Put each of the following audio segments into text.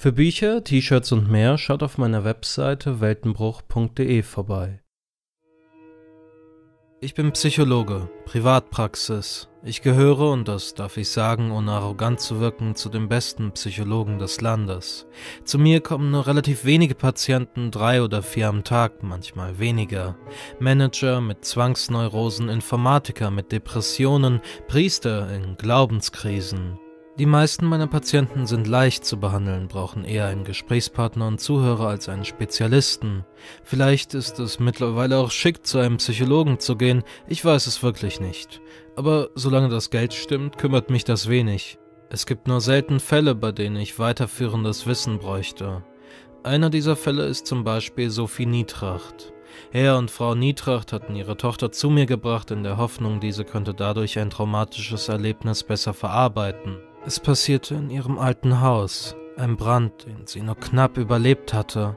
Für Bücher, T-Shirts und mehr schaut auf meiner Webseite weltenbruch.de vorbei. Ich bin Psychologe, Privatpraxis. Ich gehöre, und das darf ich sagen, ohne arrogant zu wirken, zu den besten Psychologen des Landes. Zu mir kommen nur relativ wenige Patienten, drei oder vier am Tag, manchmal weniger. Manager mit Zwangsneurosen, Informatiker mit Depressionen, Priester in Glaubenskrisen. Die meisten meiner Patienten sind leicht zu behandeln, brauchen eher einen Gesprächspartner und Zuhörer als einen Spezialisten. Vielleicht ist es mittlerweile auch schick, zu einem Psychologen zu gehen, ich weiß es wirklich nicht. Aber solange das Geld stimmt, kümmert mich das wenig. Es gibt nur selten Fälle, bei denen ich weiterführendes Wissen bräuchte. Einer dieser Fälle ist zum Beispiel Sophie Nietracht. Herr und Frau Nietracht hatten ihre Tochter zu mir gebracht in der Hoffnung, diese könnte dadurch ein traumatisches Erlebnis besser verarbeiten. Es passierte in ihrem alten Haus, ein Brand, den sie nur knapp überlebt hatte.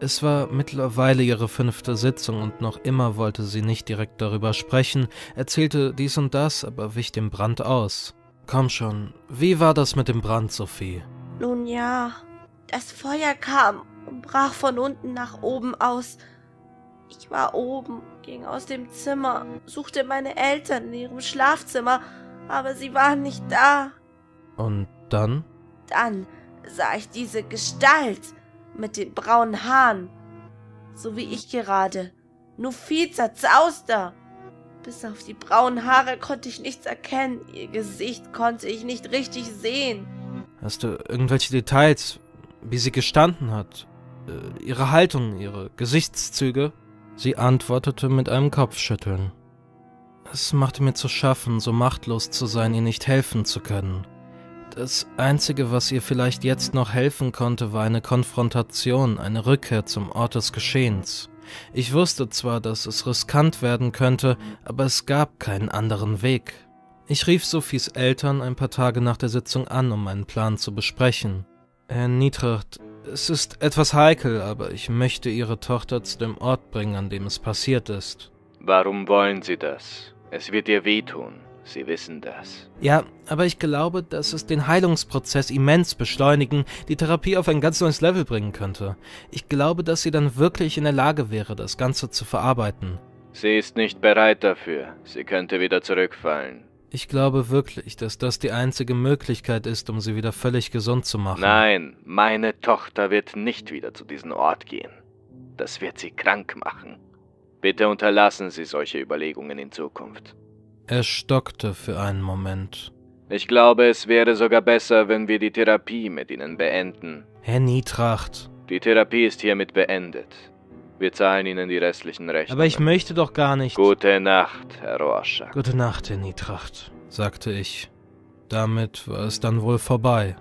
Es war mittlerweile ihre fünfte Sitzung und noch immer wollte sie nicht direkt darüber sprechen, erzählte dies und das, aber wich dem Brand aus. Komm schon, wie war das mit dem Brand, Sophie? Nun ja, das Feuer kam und brach von unten nach oben aus. Ich war oben, ging aus dem Zimmer, suchte meine Eltern in ihrem Schlafzimmer, aber sie waren nicht da. Und dann? Dann sah ich diese Gestalt mit den braunen Haaren. So wie ich gerade. Nur viel zerzauster. Bis auf die braunen Haare konnte ich nichts erkennen. Ihr Gesicht konnte ich nicht richtig sehen. Hast du irgendwelche Details, wie sie gestanden hat? Äh, ihre Haltung, ihre Gesichtszüge? Sie antwortete mit einem Kopfschütteln. Es machte mir zu schaffen, so machtlos zu sein, ihr nicht helfen zu können. Das Einzige, was ihr vielleicht jetzt noch helfen konnte, war eine Konfrontation, eine Rückkehr zum Ort des Geschehens. Ich wusste zwar, dass es riskant werden könnte, aber es gab keinen anderen Weg. Ich rief Sophies Eltern ein paar Tage nach der Sitzung an, um meinen Plan zu besprechen. Herr Nietracht, es ist etwas heikel, aber ich möchte Ihre Tochter zu dem Ort bringen, an dem es passiert ist. Warum wollen Sie das? Es wird ihr wehtun. Sie wissen das. Ja, aber ich glaube, dass es den Heilungsprozess immens beschleunigen, die Therapie auf ein ganz neues Level bringen könnte. Ich glaube, dass sie dann wirklich in der Lage wäre, das Ganze zu verarbeiten. Sie ist nicht bereit dafür. Sie könnte wieder zurückfallen. Ich glaube wirklich, dass das die einzige Möglichkeit ist, um sie wieder völlig gesund zu machen. Nein, meine Tochter wird nicht wieder zu diesem Ort gehen. Das wird sie krank machen. Bitte unterlassen Sie solche Überlegungen in Zukunft. Er stockte für einen Moment. Ich glaube, es wäre sogar besser, wenn wir die Therapie mit Ihnen beenden. Herr Nietracht. Die Therapie ist hiermit beendet. Wir zahlen Ihnen die restlichen Rechte. Aber ich möchte doch gar nicht. Gute Nacht, Herr Rorschach. Gute Nacht, Herr Nietracht, sagte ich. Damit war es dann wohl vorbei.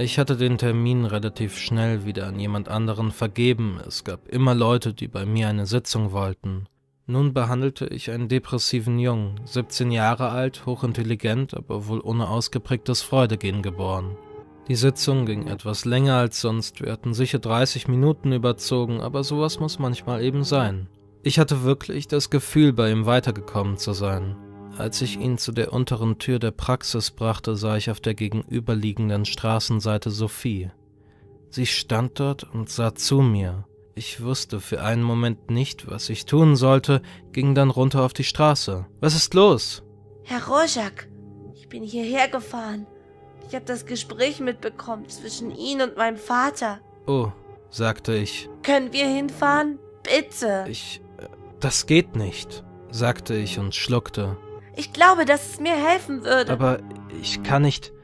Ich hatte den Termin relativ schnell wieder an jemand anderen vergeben. Es gab immer Leute, die bei mir eine Sitzung wollten. Nun behandelte ich einen depressiven Jungen, 17 Jahre alt, hochintelligent, aber wohl ohne ausgeprägtes Freudegehen geboren. Die Sitzung ging etwas länger als sonst, wir hatten sicher 30 Minuten überzogen, aber sowas muss manchmal eben sein. Ich hatte wirklich das Gefühl, bei ihm weitergekommen zu sein. Als ich ihn zu der unteren Tür der Praxis brachte, sah ich auf der gegenüberliegenden Straßenseite Sophie. Sie stand dort und sah zu mir. Ich wusste für einen Moment nicht, was ich tun sollte, ging dann runter auf die Straße. Was ist los? Herr Rojak, ich bin hierher gefahren. Ich habe das Gespräch mitbekommen zwischen Ihnen und meinem Vater. Oh, sagte ich. Können wir hinfahren? Bitte. Ich. Das geht nicht, sagte ich und schluckte. Ich glaube, dass es mir helfen würde. Aber ich kann nicht.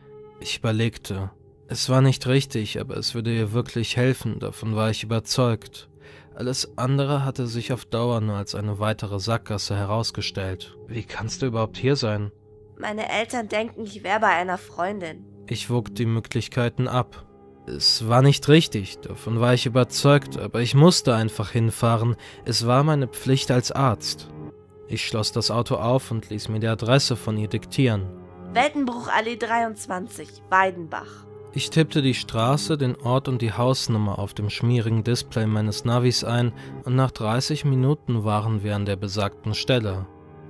Ich überlegte. Es war nicht richtig, aber es würde ihr wirklich helfen, davon war ich überzeugt. Alles andere hatte sich auf Dauer nur als eine weitere Sackgasse herausgestellt. Wie kannst du überhaupt hier sein? Meine Eltern denken, ich wäre bei einer Freundin. Ich wog die Möglichkeiten ab. Es war nicht richtig, davon war ich überzeugt, aber ich musste einfach hinfahren. Es war meine Pflicht als Arzt. Ich schloss das Auto auf und ließ mir die Adresse von ihr diktieren. Weltenbruch Allee 23, Weidenbach. Ich tippte die Straße, den Ort und die Hausnummer auf dem schmierigen Display meines Navis ein und nach 30 Minuten waren wir an der besagten Stelle.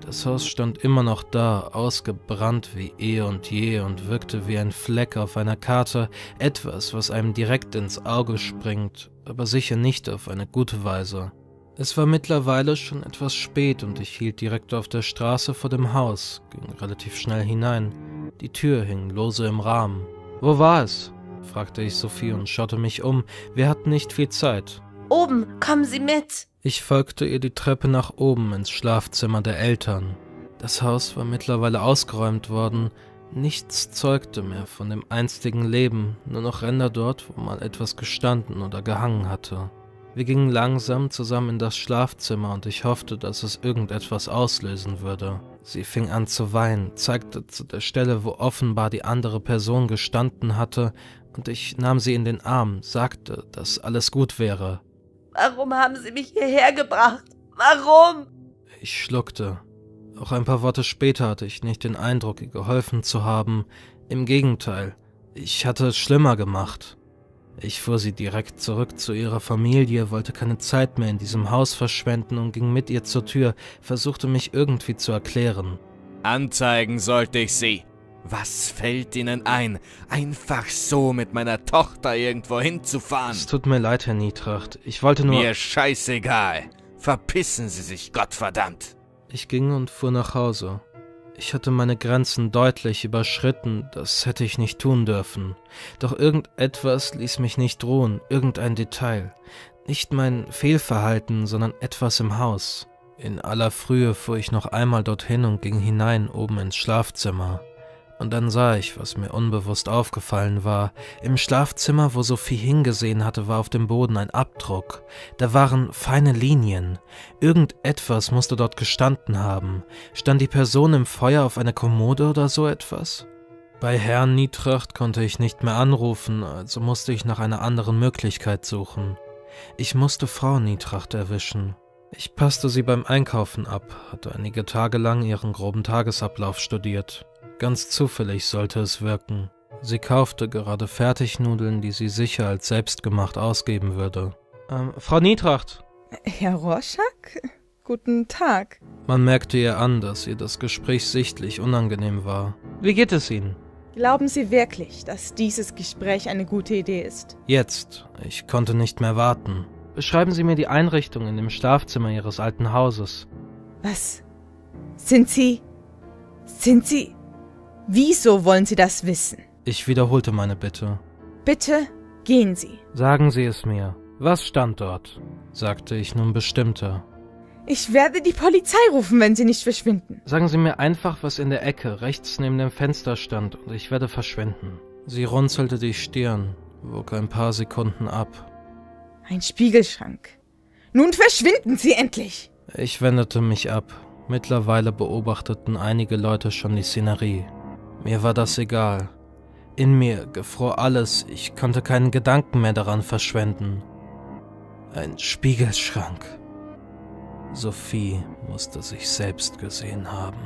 Das Haus stand immer noch da, ausgebrannt wie eh und je und wirkte wie ein Fleck auf einer Karte, etwas, was einem direkt ins Auge springt, aber sicher nicht auf eine gute Weise. Es war mittlerweile schon etwas spät und ich hielt direkt auf der Straße vor dem Haus, ging relativ schnell hinein. Die Tür hing lose im Rahmen. Wo war es? fragte ich Sophie und schaute mich um. Wir hatten nicht viel Zeit. Oben, kommen Sie mit! Ich folgte ihr die Treppe nach oben ins Schlafzimmer der Eltern. Das Haus war mittlerweile ausgeräumt worden. Nichts zeugte mehr von dem einstigen Leben, nur noch Ränder dort, wo mal etwas gestanden oder gehangen hatte. Wir gingen langsam zusammen in das Schlafzimmer und ich hoffte, dass es irgendetwas auslösen würde. Sie fing an zu weinen, zeigte zu der Stelle, wo offenbar die andere Person gestanden hatte, und ich nahm sie in den Arm, sagte, dass alles gut wäre. Warum haben Sie mich hierher gebracht? Warum? Ich schluckte. Auch ein paar Worte später hatte ich nicht den Eindruck, ihr geholfen zu haben. Im Gegenteil, ich hatte es schlimmer gemacht. Ich fuhr sie direkt zurück zu ihrer Familie, wollte keine Zeit mehr in diesem Haus verschwenden und ging mit ihr zur Tür, versuchte mich irgendwie zu erklären. Anzeigen sollte ich sie. Was fällt Ihnen ein, einfach so mit meiner Tochter irgendwo hinzufahren? Es tut mir leid, Herr Nietracht. Ich wollte nur... Mir scheißegal. Verpissen Sie sich, Gottverdammt. Ich ging und fuhr nach Hause. Ich hatte meine Grenzen deutlich überschritten, das hätte ich nicht tun dürfen. Doch irgendetwas ließ mich nicht ruhen, irgendein Detail. Nicht mein Fehlverhalten, sondern etwas im Haus. In aller Frühe fuhr ich noch einmal dorthin und ging hinein oben ins Schlafzimmer. Und dann sah ich, was mir unbewusst aufgefallen war. Im Schlafzimmer, wo Sophie hingesehen hatte, war auf dem Boden ein Abdruck. Da waren feine Linien. Irgendetwas musste dort gestanden haben. Stand die Person im Feuer auf einer Kommode oder so etwas? Bei Herrn Nietracht konnte ich nicht mehr anrufen, also musste ich nach einer anderen Möglichkeit suchen. Ich musste Frau Nietracht erwischen. Ich passte sie beim Einkaufen ab, hatte einige Tage lang ihren groben Tagesablauf studiert. Ganz zufällig sollte es wirken. Sie kaufte gerade Fertignudeln, die sie sicher als selbstgemacht ausgeben würde. Ähm, Frau Niedracht. Herr Rorschach? Guten Tag. Man merkte ihr an, dass ihr das Gespräch sichtlich unangenehm war. Wie geht es Ihnen? Glauben Sie wirklich, dass dieses Gespräch eine gute Idee ist? Jetzt. Ich konnte nicht mehr warten. Beschreiben Sie mir die Einrichtung in dem Schlafzimmer Ihres alten Hauses. Was? Sind Sie. Sind Sie. Wieso wollen Sie das wissen? Ich wiederholte meine Bitte. Bitte gehen Sie. Sagen Sie es mir. Was stand dort? sagte ich nun bestimmter. Ich werde die Polizei rufen, wenn Sie nicht verschwinden. Sagen Sie mir einfach, was in der Ecke rechts neben dem Fenster stand, und ich werde verschwinden. Sie runzelte die Stirn, wog ein paar Sekunden ab. Ein Spiegelschrank. Nun verschwinden Sie endlich! Ich wendete mich ab. Mittlerweile beobachteten einige Leute schon die Szenerie. Mir war das egal. In mir gefror alles, ich konnte keinen Gedanken mehr daran verschwenden. Ein Spiegelschrank. Sophie musste sich selbst gesehen haben.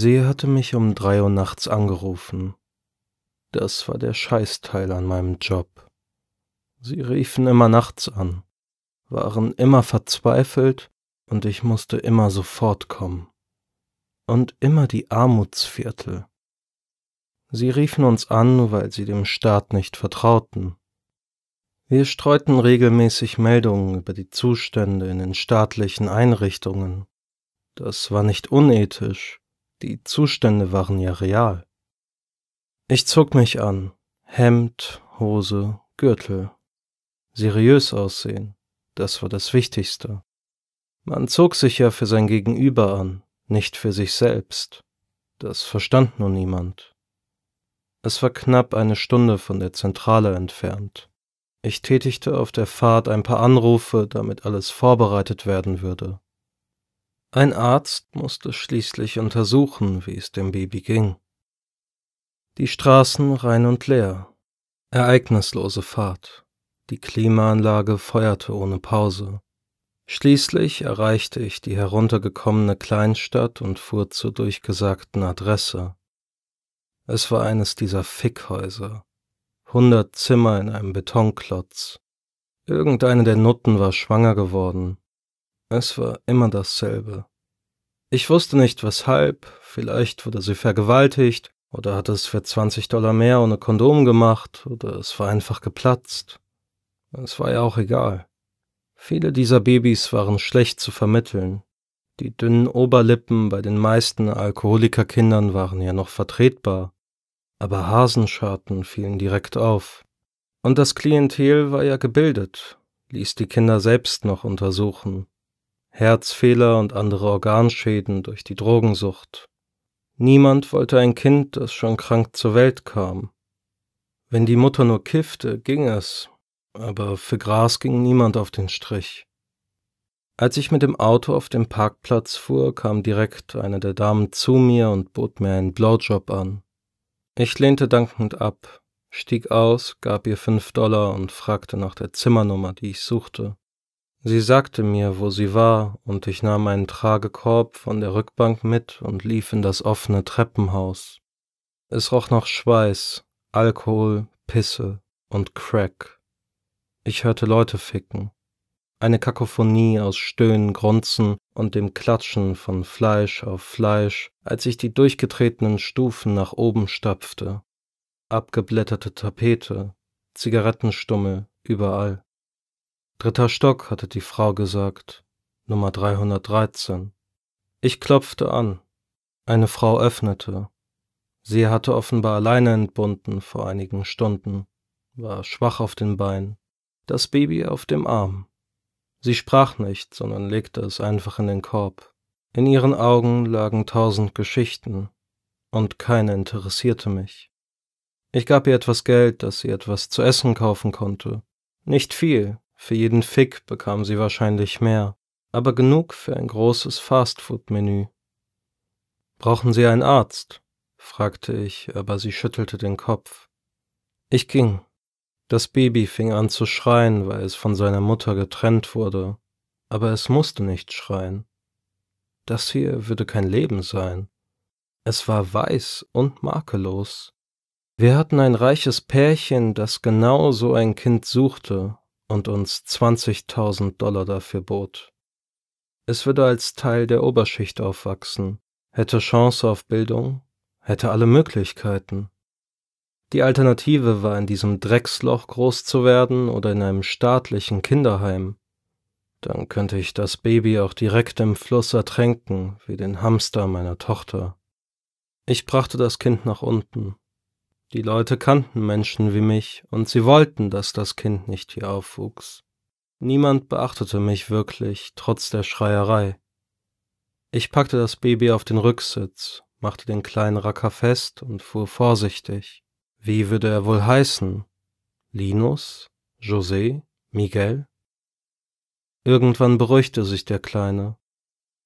Sie hatte mich um drei Uhr nachts angerufen. Das war der Scheißteil an meinem Job. Sie riefen immer nachts an, waren immer verzweifelt und ich musste immer sofort kommen. Und immer die Armutsviertel. Sie riefen uns an, weil sie dem Staat nicht vertrauten. Wir streuten regelmäßig Meldungen über die Zustände in den staatlichen Einrichtungen. Das war nicht unethisch, die Zustände waren ja real. Ich zog mich an. Hemd, Hose, Gürtel. Seriös aussehen, das war das Wichtigste. Man zog sich ja für sein Gegenüber an, nicht für sich selbst. Das verstand nur niemand. Es war knapp eine Stunde von der Zentrale entfernt. Ich tätigte auf der Fahrt ein paar Anrufe, damit alles vorbereitet werden würde. Ein Arzt musste schließlich untersuchen, wie es dem Baby ging. Die Straßen rein und leer, ereignislose Fahrt, die Klimaanlage feuerte ohne Pause. Schließlich erreichte ich die heruntergekommene Kleinstadt und fuhr zur durchgesagten Adresse. Es war eines dieser Fickhäuser. Hundert Zimmer in einem Betonklotz. Irgendeine der Nutten war schwanger geworden. Es war immer dasselbe. Ich wusste nicht weshalb, vielleicht wurde sie vergewaltigt, oder hat es für 20 Dollar mehr ohne Kondom gemacht, oder es war einfach geplatzt. Es war ja auch egal. Viele dieser Babys waren schlecht zu vermitteln. Die dünnen Oberlippen bei den meisten Alkoholikerkindern waren ja noch vertretbar, aber Hasenscharten fielen direkt auf. Und das Klientel war ja gebildet, ließ die Kinder selbst noch untersuchen. Herzfehler und andere Organschäden durch die Drogensucht. Niemand wollte ein Kind, das schon krank zur Welt kam. Wenn die Mutter nur kiffte, ging es, aber für Gras ging niemand auf den Strich. Als ich mit dem Auto auf dem Parkplatz fuhr, kam direkt eine der Damen zu mir und bot mir einen Blowjob an. Ich lehnte dankend ab, stieg aus, gab ihr fünf Dollar und fragte nach der Zimmernummer, die ich suchte. Sie sagte mir, wo sie war, und ich nahm einen Tragekorb von der Rückbank mit und lief in das offene Treppenhaus. Es roch nach Schweiß, Alkohol, Pisse und Crack. Ich hörte Leute ficken. Eine Kakophonie aus Stöhnen, Grunzen und dem Klatschen von Fleisch auf Fleisch, als ich die durchgetretenen Stufen nach oben stapfte. Abgeblätterte Tapete, Zigarettenstummel überall. Dritter Stock, hatte die Frau gesagt. Nummer 313. Ich klopfte an. Eine Frau öffnete. Sie hatte offenbar alleine entbunden vor einigen Stunden, war schwach auf den Beinen, das Baby auf dem Arm. Sie sprach nicht, sondern legte es einfach in den Korb. In ihren Augen lagen tausend Geschichten, und keine interessierte mich. Ich gab ihr etwas Geld, dass sie etwas zu essen kaufen konnte. Nicht viel, für jeden Fick bekam sie wahrscheinlich mehr, aber genug für ein großes Fastfood-Menü. Brauchen Sie einen Arzt? fragte ich, aber sie schüttelte den Kopf. Ich ging. Das Baby fing an zu schreien, weil es von seiner Mutter getrennt wurde, aber es musste nicht schreien. Das hier würde kein Leben sein. Es war weiß und makellos. Wir hatten ein reiches Pärchen, das genau so ein Kind suchte, und uns 20.000 Dollar dafür bot. Es würde als Teil der Oberschicht aufwachsen, hätte Chance auf Bildung, hätte alle Möglichkeiten. Die Alternative war in diesem Drecksloch groß zu werden oder in einem staatlichen Kinderheim. Dann könnte ich das Baby auch direkt im Fluss ertränken, wie den Hamster meiner Tochter. Ich brachte das Kind nach unten, die Leute kannten Menschen wie mich, und sie wollten, dass das Kind nicht hier aufwuchs. Niemand beachtete mich wirklich, trotz der Schreierei. Ich packte das Baby auf den Rücksitz, machte den kleinen Racker fest und fuhr vorsichtig. Wie würde er wohl heißen? Linus? José? Miguel? Irgendwann beruhigte sich der Kleine.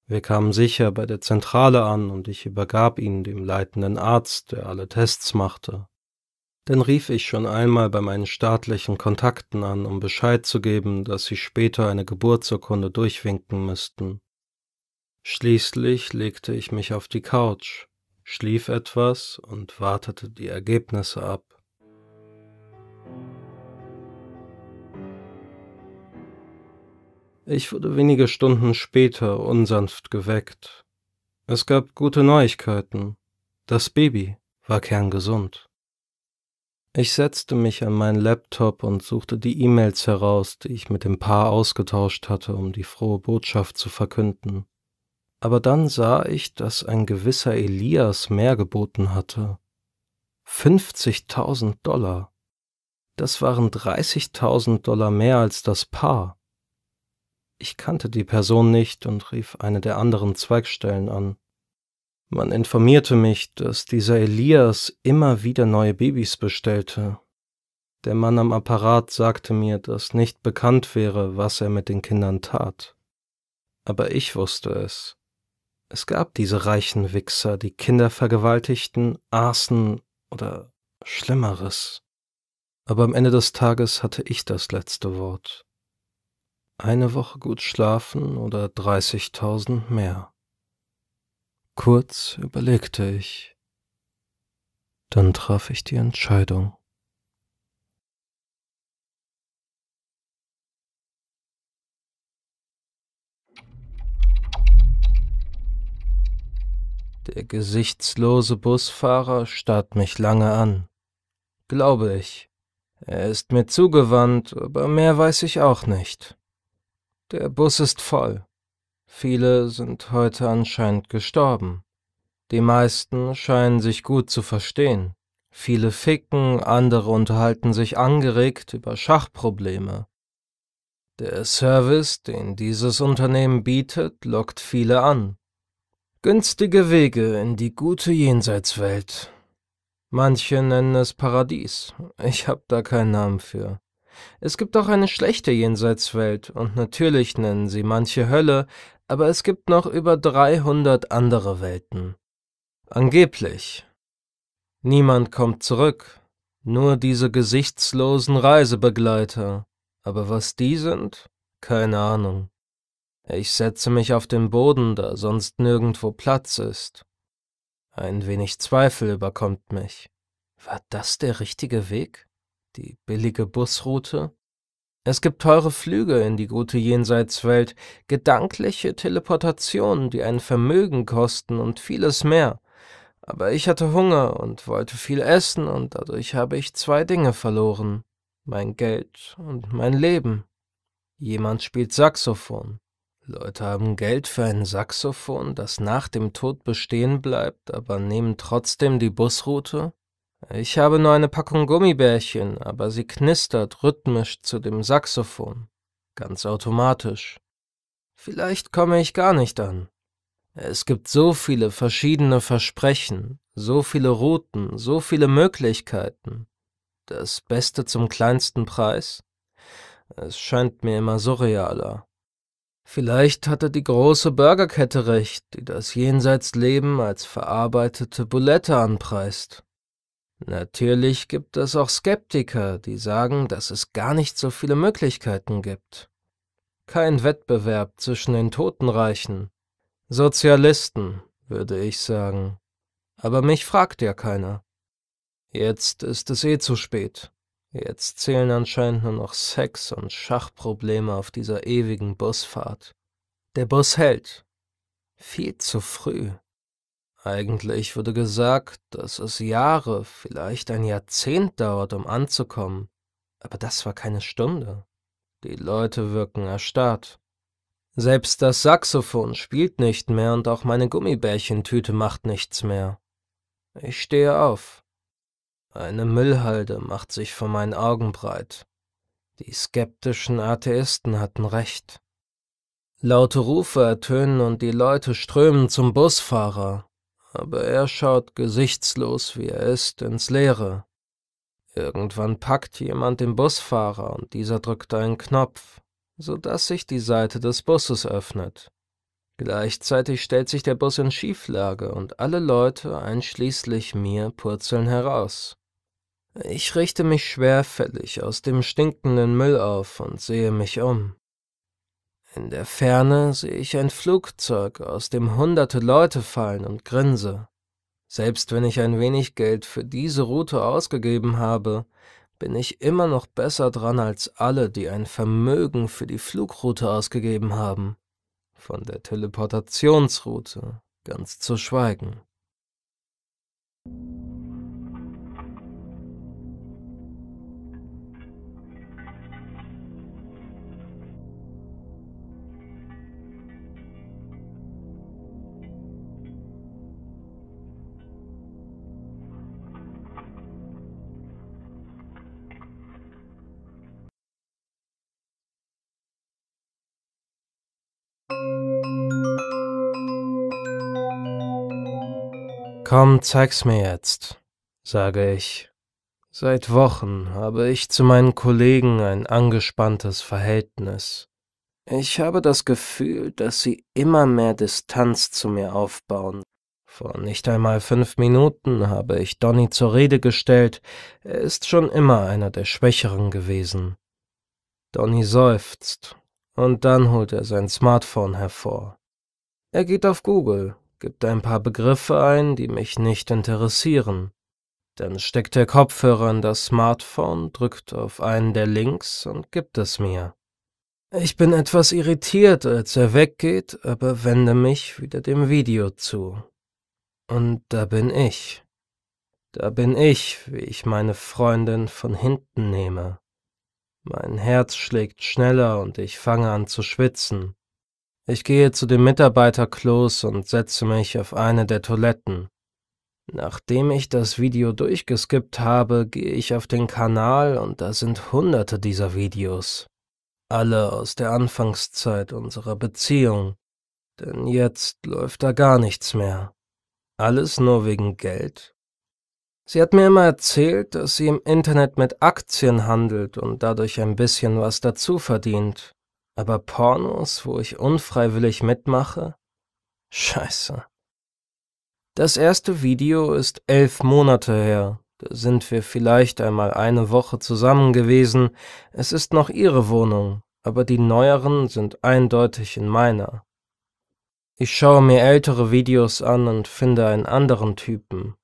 Wir kamen sicher bei der Zentrale an und ich übergab ihn dem leitenden Arzt, der alle Tests machte. Denn rief ich schon einmal bei meinen staatlichen Kontakten an, um Bescheid zu geben, dass sie später eine Geburtsurkunde durchwinken müssten. Schließlich legte ich mich auf die Couch, schlief etwas und wartete die Ergebnisse ab. Ich wurde wenige Stunden später unsanft geweckt. Es gab gute Neuigkeiten. Das Baby war kerngesund. Ich setzte mich an meinen Laptop und suchte die E-Mails heraus, die ich mit dem Paar ausgetauscht hatte, um die frohe Botschaft zu verkünden. Aber dann sah ich, dass ein gewisser Elias mehr geboten hatte. 50.000 Dollar. Das waren 30.000 Dollar mehr als das Paar. Ich kannte die Person nicht und rief eine der anderen Zweigstellen an. Man informierte mich, dass dieser Elias immer wieder neue Babys bestellte. Der Mann am Apparat sagte mir, dass nicht bekannt wäre, was er mit den Kindern tat. Aber ich wusste es. Es gab diese reichen Wichser, die Kinder vergewaltigten, aßen oder Schlimmeres. Aber am Ende des Tages hatte ich das letzte Wort. Eine Woche gut schlafen oder 30.000 mehr. Kurz überlegte ich, dann traf ich die Entscheidung. Der gesichtslose Busfahrer starrt mich lange an. Glaube ich. Er ist mir zugewandt, aber mehr weiß ich auch nicht. Der Bus ist voll. Viele sind heute anscheinend gestorben. Die meisten scheinen sich gut zu verstehen. Viele ficken, andere unterhalten sich angeregt über Schachprobleme. Der Service, den dieses Unternehmen bietet, lockt viele an. Günstige Wege in die gute Jenseitswelt. Manche nennen es Paradies. Ich hab da keinen Namen für. Es gibt auch eine schlechte Jenseitswelt, und natürlich nennen sie manche Hölle, aber es gibt noch über 300 andere Welten. Angeblich. Niemand kommt zurück, nur diese gesichtslosen Reisebegleiter. Aber was die sind? Keine Ahnung. Ich setze mich auf den Boden, da sonst nirgendwo Platz ist. Ein wenig Zweifel überkommt mich. War das der richtige Weg? Die billige Busroute? Es gibt teure Flüge in die gute Jenseitswelt, gedankliche Teleportationen, die ein Vermögen kosten und vieles mehr. Aber ich hatte Hunger und wollte viel essen und dadurch habe ich zwei Dinge verloren. Mein Geld und mein Leben. Jemand spielt Saxophon. Leute haben Geld für ein Saxophon, das nach dem Tod bestehen bleibt, aber nehmen trotzdem die Busroute? Ich habe nur eine Packung Gummibärchen, aber sie knistert rhythmisch zu dem Saxophon. Ganz automatisch. Vielleicht komme ich gar nicht an. Es gibt so viele verschiedene Versprechen, so viele Routen, so viele Möglichkeiten. Das Beste zum kleinsten Preis? Es scheint mir immer surrealer. Vielleicht hatte die große Burgerkette recht, die das Jenseitsleben als verarbeitete Bulette anpreist. Natürlich gibt es auch Skeptiker, die sagen, dass es gar nicht so viele Möglichkeiten gibt. Kein Wettbewerb zwischen den Totenreichen. Sozialisten, würde ich sagen. Aber mich fragt ja keiner. Jetzt ist es eh zu spät. Jetzt zählen anscheinend nur noch Sex und Schachprobleme auf dieser ewigen Busfahrt. Der Bus hält. Viel zu früh. Eigentlich wurde gesagt, dass es Jahre, vielleicht ein Jahrzehnt dauert, um anzukommen. Aber das war keine Stunde. Die Leute wirken erstarrt. Selbst das Saxophon spielt nicht mehr und auch meine Gummibärchentüte macht nichts mehr. Ich stehe auf. Eine Müllhalde macht sich vor meinen Augen breit. Die skeptischen Atheisten hatten recht. Laute Rufe ertönen und die Leute strömen zum Busfahrer aber er schaut gesichtslos, wie er ist, ins Leere. Irgendwann packt jemand den Busfahrer und dieser drückt einen Knopf, sodass sich die Seite des Busses öffnet. Gleichzeitig stellt sich der Bus in Schieflage und alle Leute, einschließlich mir, purzeln heraus. Ich richte mich schwerfällig aus dem stinkenden Müll auf und sehe mich um. In der Ferne sehe ich ein Flugzeug, aus dem hunderte Leute fallen und grinse. Selbst wenn ich ein wenig Geld für diese Route ausgegeben habe, bin ich immer noch besser dran als alle, die ein Vermögen für die Flugroute ausgegeben haben. Von der Teleportationsroute ganz zu schweigen. Komm, zeig's mir jetzt, sage ich. Seit Wochen habe ich zu meinen Kollegen ein angespanntes Verhältnis. Ich habe das Gefühl, dass sie immer mehr Distanz zu mir aufbauen. Vor nicht einmal fünf Minuten habe ich Donny zur Rede gestellt, er ist schon immer einer der Schwächeren gewesen. Donny seufzt, und dann holt er sein Smartphone hervor. Er geht auf Google gibt ein paar Begriffe ein, die mich nicht interessieren. Dann steckt der Kopfhörer in das Smartphone, drückt auf einen der Links und gibt es mir. Ich bin etwas irritiert, als er weggeht, aber wende mich wieder dem Video zu. Und da bin ich. Da bin ich, wie ich meine Freundin von hinten nehme. Mein Herz schlägt schneller und ich fange an zu schwitzen. Ich gehe zu dem Mitarbeiterklos und setze mich auf eine der Toiletten. Nachdem ich das Video durchgeskippt habe, gehe ich auf den Kanal und da sind hunderte dieser Videos. Alle aus der Anfangszeit unserer Beziehung. Denn jetzt läuft da gar nichts mehr. Alles nur wegen Geld. Sie hat mir immer erzählt, dass sie im Internet mit Aktien handelt und dadurch ein bisschen was dazu verdient. Aber Pornos, wo ich unfreiwillig mitmache? Scheiße. Das erste Video ist elf Monate her. Da sind wir vielleicht einmal eine Woche zusammen gewesen. Es ist noch ihre Wohnung, aber die neueren sind eindeutig in meiner. Ich schaue mir ältere Videos an und finde einen anderen Typen.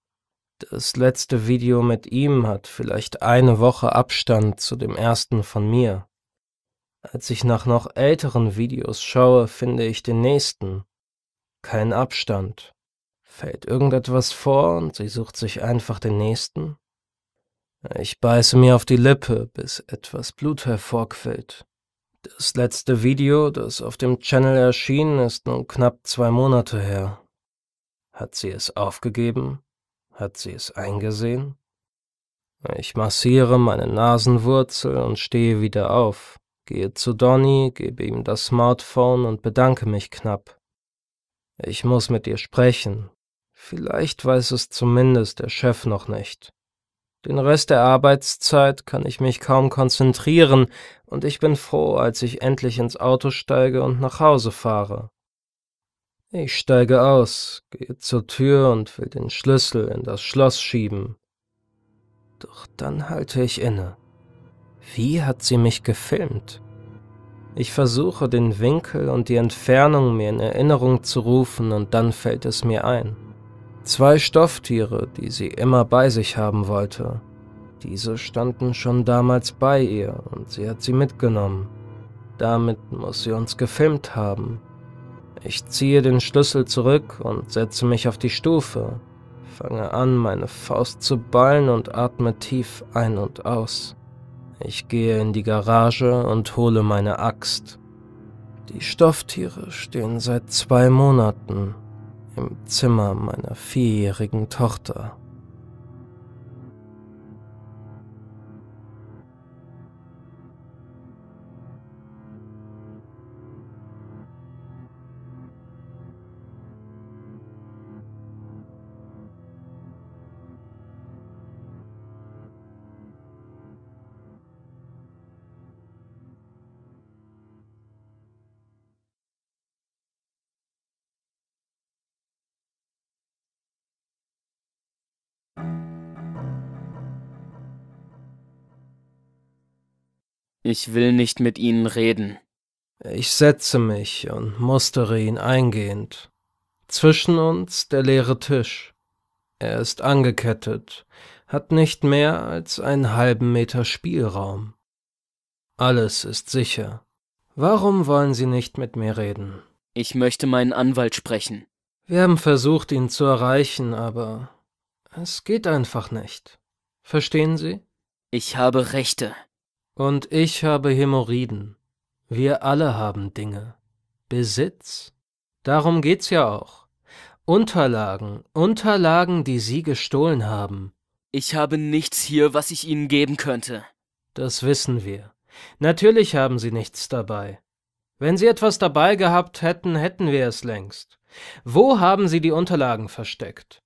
Das letzte Video mit ihm hat vielleicht eine Woche Abstand zu dem ersten von mir. Als ich nach noch älteren Videos schaue, finde ich den nächsten. Kein Abstand. Fällt irgendetwas vor und sie sucht sich einfach den nächsten? Ich beiße mir auf die Lippe, bis etwas Blut hervorquillt. Das letzte Video, das auf dem Channel erschien, ist nun knapp zwei Monate her. Hat sie es aufgegeben? Hat sie es eingesehen? Ich massiere meine Nasenwurzel und stehe wieder auf gehe zu Donny, gebe ihm das Smartphone und bedanke mich knapp. Ich muss mit dir sprechen. Vielleicht weiß es zumindest der Chef noch nicht. Den Rest der Arbeitszeit kann ich mich kaum konzentrieren, und ich bin froh, als ich endlich ins Auto steige und nach Hause fahre. Ich steige aus, gehe zur Tür und will den Schlüssel in das Schloss schieben. Doch dann halte ich inne. Wie hat sie mich gefilmt? Ich versuche den Winkel und die Entfernung mir in Erinnerung zu rufen und dann fällt es mir ein. Zwei Stofftiere, die sie immer bei sich haben wollte. Diese standen schon damals bei ihr und sie hat sie mitgenommen. Damit muss sie uns gefilmt haben. Ich ziehe den Schlüssel zurück und setze mich auf die Stufe, fange an, meine Faust zu ballen und atme tief ein und aus. Ich gehe in die Garage und hole meine Axt. Die Stofftiere stehen seit zwei Monaten im Zimmer meiner vierjährigen Tochter. Ich will nicht mit Ihnen reden. Ich setze mich und mustere ihn eingehend. Zwischen uns der leere Tisch. Er ist angekettet, hat nicht mehr als einen halben Meter Spielraum. Alles ist sicher. Warum wollen Sie nicht mit mir reden? Ich möchte meinen Anwalt sprechen. Wir haben versucht, ihn zu erreichen, aber es geht einfach nicht. Verstehen Sie? Ich habe Rechte. Und ich habe Hämorrhoiden. Wir alle haben Dinge. Besitz. Darum geht's ja auch. Unterlagen, Unterlagen, die Sie gestohlen haben. Ich habe nichts hier, was ich Ihnen geben könnte. Das wissen wir. Natürlich haben Sie nichts dabei. Wenn Sie etwas dabei gehabt hätten, hätten wir es längst. Wo haben Sie die Unterlagen versteckt?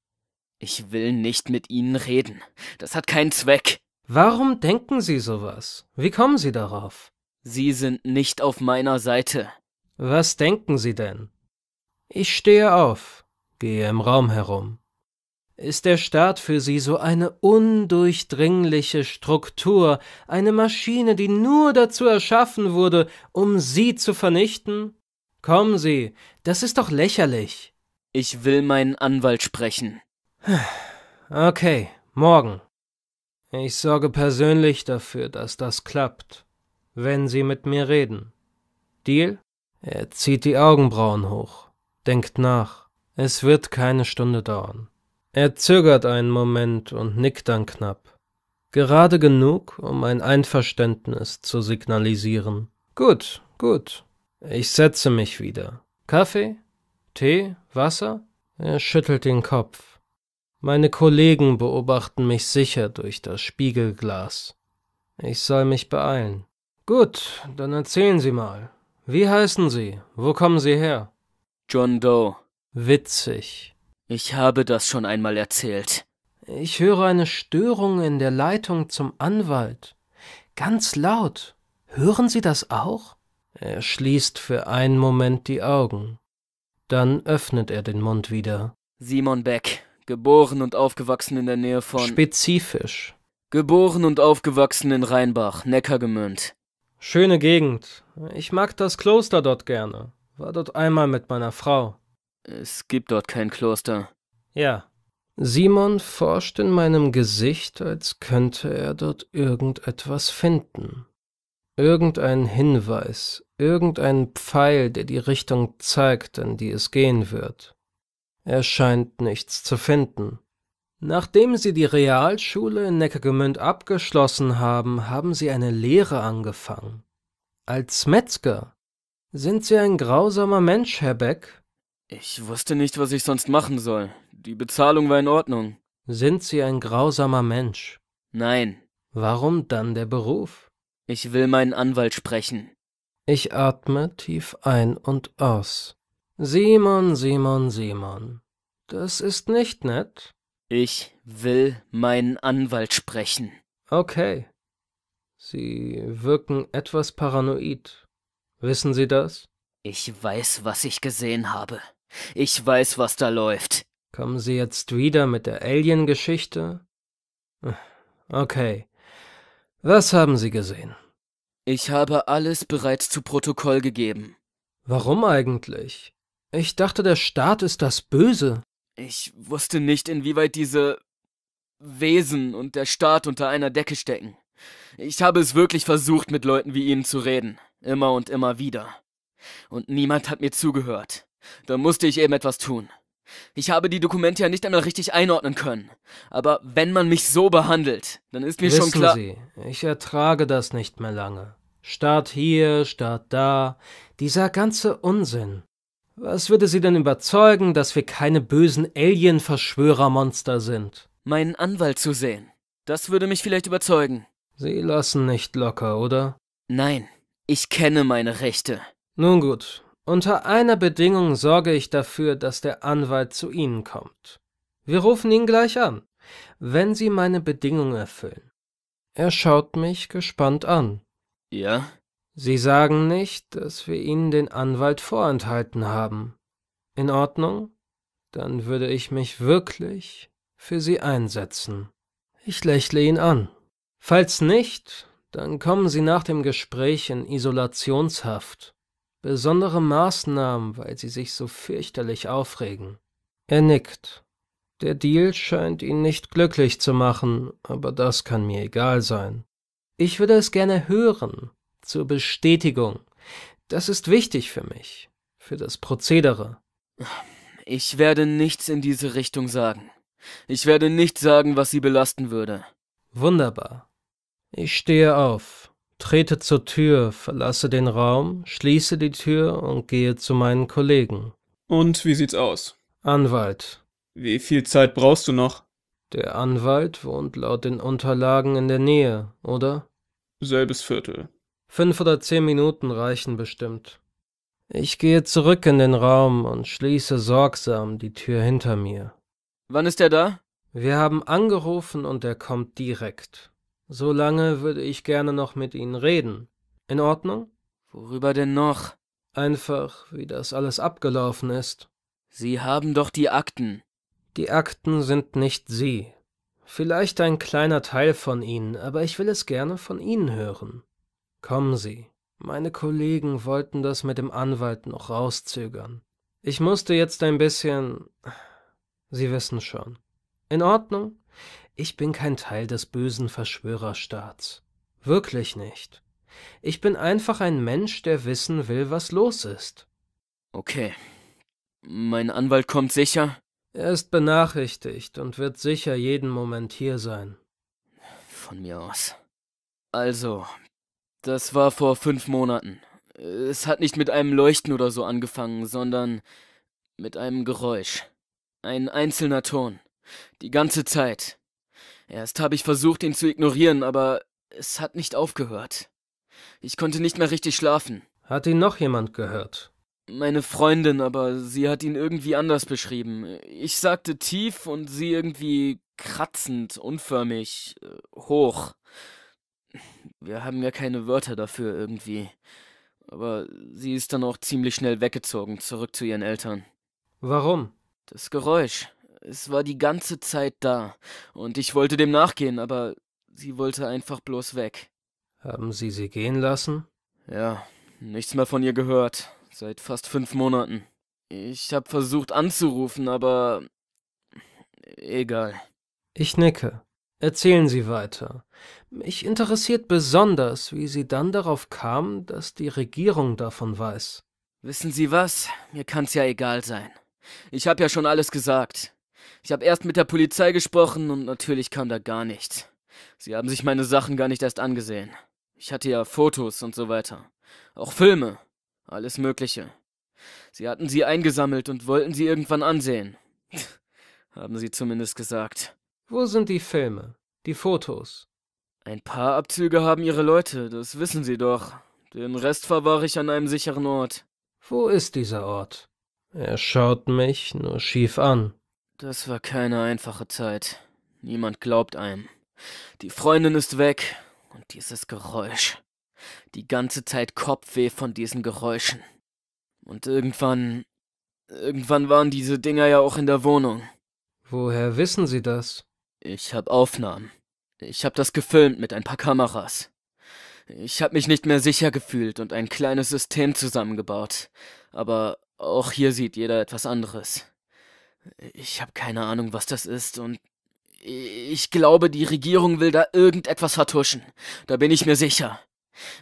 Ich will nicht mit Ihnen reden. Das hat keinen Zweck. Warum denken Sie sowas? Wie kommen Sie darauf? Sie sind nicht auf meiner Seite. Was denken Sie denn? Ich stehe auf, gehe im Raum herum. Ist der Staat für Sie so eine undurchdringliche Struktur, eine Maschine, die nur dazu erschaffen wurde, um Sie zu vernichten? Kommen Sie, das ist doch lächerlich. Ich will meinen Anwalt sprechen. Okay, morgen. Ich sorge persönlich dafür, dass das klappt, wenn Sie mit mir reden. Deal? Er zieht die Augenbrauen hoch, denkt nach. Es wird keine Stunde dauern. Er zögert einen Moment und nickt dann knapp. Gerade genug, um ein Einverständnis zu signalisieren. Gut, gut. Ich setze mich wieder. Kaffee? Tee? Wasser? Er schüttelt den Kopf. Meine Kollegen beobachten mich sicher durch das Spiegelglas. Ich soll mich beeilen. Gut, dann erzählen Sie mal. Wie heißen Sie? Wo kommen Sie her? John Doe. Witzig. Ich habe das schon einmal erzählt. Ich höre eine Störung in der Leitung zum Anwalt. Ganz laut. Hören Sie das auch? Er schließt für einen Moment die Augen. Dann öffnet er den Mund wieder. Simon Beck. Geboren und aufgewachsen in der Nähe von. Spezifisch. Geboren und aufgewachsen in Rheinbach, Neckargemünd. Schöne Gegend. Ich mag das Kloster dort gerne. War dort einmal mit meiner Frau. Es gibt dort kein Kloster. Ja. Simon forscht in meinem Gesicht, als könnte er dort irgendetwas finden. Irgendeinen Hinweis, irgendeinen Pfeil, der die Richtung zeigt, in die es gehen wird. Er scheint nichts zu finden. Nachdem sie die Realschule in Neckargemünd abgeschlossen haben, haben sie eine Lehre angefangen. Als Metzger. Sind Sie ein grausamer Mensch, Herr Beck? Ich wusste nicht, was ich sonst machen soll. Die Bezahlung war in Ordnung. Sind Sie ein grausamer Mensch? Nein. Warum dann der Beruf? Ich will meinen Anwalt sprechen. Ich atme tief ein und aus. Simon, Simon, Simon, das ist nicht nett. Ich will meinen Anwalt sprechen. Okay. Sie wirken etwas paranoid. Wissen Sie das? Ich weiß, was ich gesehen habe. Ich weiß, was da läuft. Kommen Sie jetzt wieder mit der Alien-Geschichte? Okay. Was haben Sie gesehen? Ich habe alles bereits zu Protokoll gegeben. Warum eigentlich? Ich dachte, der Staat ist das Böse. Ich wusste nicht, inwieweit diese Wesen und der Staat unter einer Decke stecken. Ich habe es wirklich versucht, mit Leuten wie Ihnen zu reden. Immer und immer wieder. Und niemand hat mir zugehört. Da musste ich eben etwas tun. Ich habe die Dokumente ja nicht einmal richtig einordnen können. Aber wenn man mich so behandelt, dann ist mir Wissen schon klar. Sie, ich ertrage das nicht mehr lange. Staat hier, Staat da, dieser ganze Unsinn. Was würde Sie denn überzeugen, dass wir keine bösen Alien-Verschwörermonster sind? Meinen Anwalt zu sehen. Das würde mich vielleicht überzeugen. Sie lassen nicht locker, oder? Nein, ich kenne meine Rechte. Nun gut, unter einer Bedingung sorge ich dafür, dass der Anwalt zu Ihnen kommt. Wir rufen ihn gleich an, wenn Sie meine Bedingung erfüllen. Er schaut mich gespannt an. Ja? Sie sagen nicht, dass wir Ihnen den Anwalt vorenthalten haben. In Ordnung? Dann würde ich mich wirklich für Sie einsetzen. Ich lächle ihn an. Falls nicht, dann kommen Sie nach dem Gespräch in Isolationshaft. Besondere Maßnahmen, weil Sie sich so fürchterlich aufregen. Er nickt. Der Deal scheint ihn nicht glücklich zu machen, aber das kann mir egal sein. Ich würde es gerne hören, zur Bestätigung. Das ist wichtig für mich, für das Prozedere. Ich werde nichts in diese Richtung sagen. Ich werde nicht sagen, was sie belasten würde. Wunderbar. Ich stehe auf, trete zur Tür, verlasse den Raum, schließe die Tür und gehe zu meinen Kollegen. Und wie sieht's aus? Anwalt. Wie viel Zeit brauchst du noch? Der Anwalt wohnt laut den Unterlagen in der Nähe, oder? Selbes Viertel. Fünf oder zehn Minuten reichen bestimmt. Ich gehe zurück in den Raum und schließe sorgsam die Tür hinter mir. Wann ist er da? Wir haben angerufen und er kommt direkt. So lange würde ich gerne noch mit Ihnen reden. In Ordnung? Worüber denn noch? Einfach, wie das alles abgelaufen ist. Sie haben doch die Akten. Die Akten sind nicht Sie. Vielleicht ein kleiner Teil von Ihnen, aber ich will es gerne von Ihnen hören. Kommen Sie. Meine Kollegen wollten das mit dem Anwalt noch rauszögern. Ich musste jetzt ein bisschen. Sie wissen schon. In Ordnung? Ich bin kein Teil des bösen Verschwörerstaats. Wirklich nicht. Ich bin einfach ein Mensch, der wissen will, was los ist. Okay. Mein Anwalt kommt sicher? Er ist benachrichtigt und wird sicher jeden Moment hier sein. Von mir aus. Also, das war vor fünf Monaten. Es hat nicht mit einem Leuchten oder so angefangen, sondern mit einem Geräusch. Ein einzelner Ton. Die ganze Zeit. Erst habe ich versucht, ihn zu ignorieren, aber es hat nicht aufgehört. Ich konnte nicht mehr richtig schlafen. Hat ihn noch jemand gehört? Meine Freundin, aber sie hat ihn irgendwie anders beschrieben. Ich sagte tief und sie irgendwie kratzend, unförmig, äh, hoch. Wir haben ja keine Wörter dafür irgendwie. Aber sie ist dann auch ziemlich schnell weggezogen, zurück zu ihren Eltern. Warum? Das Geräusch. Es war die ganze Zeit da. Und ich wollte dem nachgehen, aber sie wollte einfach bloß weg. Haben Sie sie gehen lassen? Ja, nichts mehr von ihr gehört. Seit fast fünf Monaten. Ich hab versucht anzurufen, aber egal. Ich nicke. Erzählen Sie weiter. Mich interessiert besonders, wie Sie dann darauf kamen, dass die Regierung davon weiß. Wissen Sie was? Mir kann's ja egal sein. Ich hab ja schon alles gesagt. Ich hab erst mit der Polizei gesprochen und natürlich kam da gar nichts. Sie haben sich meine Sachen gar nicht erst angesehen. Ich hatte ja Fotos und so weiter. Auch Filme. Alles Mögliche. Sie hatten sie eingesammelt und wollten sie irgendwann ansehen. haben sie zumindest gesagt. Wo sind die Filme? Die Fotos? Ein paar Abzüge haben ihre Leute, das wissen sie doch. Den Rest verwahre ich an einem sicheren Ort. Wo ist dieser Ort? Er schaut mich nur schief an. Das war keine einfache Zeit. Niemand glaubt einem. Die Freundin ist weg und dieses Geräusch. Die ganze Zeit Kopfweh von diesen Geräuschen. Und irgendwann. Irgendwann waren diese Dinger ja auch in der Wohnung. Woher wissen Sie das? Ich hab Aufnahmen. Ich hab das gefilmt mit ein paar Kameras. Ich hab mich nicht mehr sicher gefühlt und ein kleines System zusammengebaut. Aber auch hier sieht jeder etwas anderes. Ich hab keine Ahnung, was das ist und ich glaube, die Regierung will da irgendetwas vertuschen. Da bin ich mir sicher.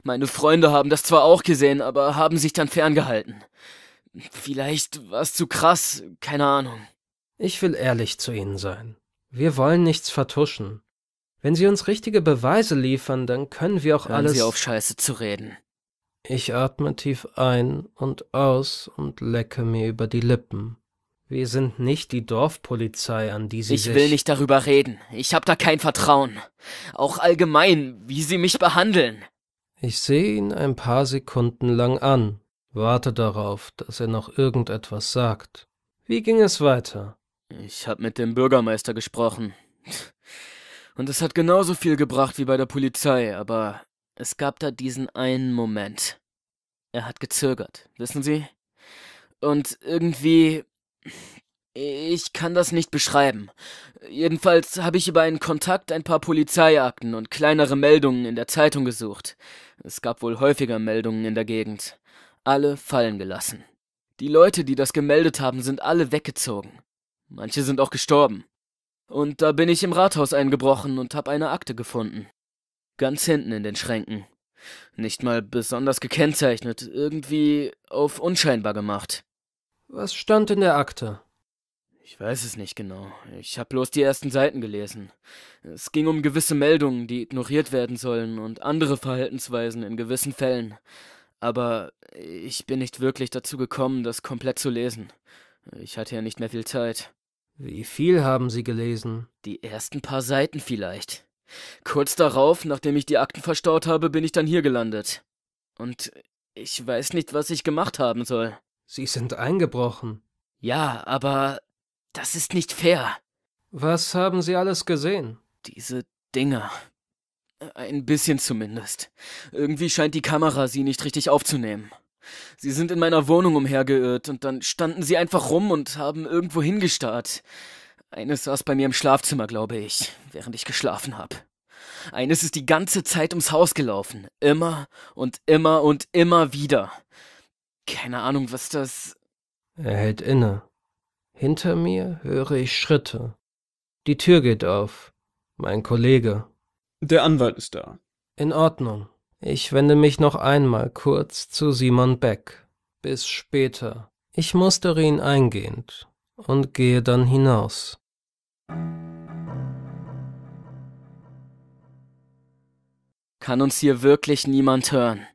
Meine Freunde haben das zwar auch gesehen, aber haben sich dann ferngehalten. Vielleicht war es zu krass, keine Ahnung. Ich will ehrlich zu Ihnen sein. Wir wollen nichts vertuschen. Wenn sie uns richtige Beweise liefern, dann können wir auch Hören alles. Sie auf Scheiße zu reden. Ich atme tief ein und aus und lecke mir über die Lippen. Wir sind nicht die Dorfpolizei, an die Sie ich sich... Ich will nicht darüber reden. Ich habe da kein Vertrauen. Auch allgemein, wie Sie mich behandeln. Ich sehe ihn ein paar Sekunden lang an, warte darauf, dass er noch irgendetwas sagt. Wie ging es weiter? Ich hab mit dem Bürgermeister gesprochen. Und es hat genauso viel gebracht wie bei der Polizei, aber es gab da diesen einen Moment. Er hat gezögert, wissen Sie? Und irgendwie. Ich kann das nicht beschreiben. Jedenfalls habe ich über einen Kontakt ein paar Polizeiakten und kleinere Meldungen in der Zeitung gesucht. Es gab wohl häufiger Meldungen in der Gegend. Alle fallen gelassen. Die Leute, die das gemeldet haben, sind alle weggezogen. Manche sind auch gestorben. Und da bin ich im Rathaus eingebrochen und hab eine Akte gefunden. Ganz hinten in den Schränken. Nicht mal besonders gekennzeichnet, irgendwie auf unscheinbar gemacht. Was stand in der Akte? Ich weiß es nicht genau. Ich habe bloß die ersten Seiten gelesen. Es ging um gewisse Meldungen, die ignoriert werden sollen und andere Verhaltensweisen in gewissen Fällen. Aber ich bin nicht wirklich dazu gekommen, das komplett zu lesen. Ich hatte ja nicht mehr viel Zeit. Wie viel haben Sie gelesen? Die ersten paar Seiten vielleicht. Kurz darauf, nachdem ich die Akten verstaut habe, bin ich dann hier gelandet. Und ich weiß nicht, was ich gemacht haben soll. Sie sind eingebrochen. Ja, aber das ist nicht fair. Was haben Sie alles gesehen? Diese Dinger. Ein bisschen zumindest. Irgendwie scheint die Kamera sie nicht richtig aufzunehmen. Sie sind in meiner Wohnung umhergeirrt und dann standen sie einfach rum und haben irgendwo hingestarrt. Eines saß bei mir im Schlafzimmer, glaube ich, während ich geschlafen habe. Eines ist die ganze Zeit ums Haus gelaufen. Immer und immer und immer wieder. Keine Ahnung, was das. Er hält inne. Hinter mir höre ich Schritte. Die Tür geht auf. Mein Kollege. Der Anwalt ist da. In Ordnung. Ich wende mich noch einmal kurz zu Simon Beck. Bis später. Ich mustere ihn eingehend und gehe dann hinaus. Kann uns hier wirklich niemand hören?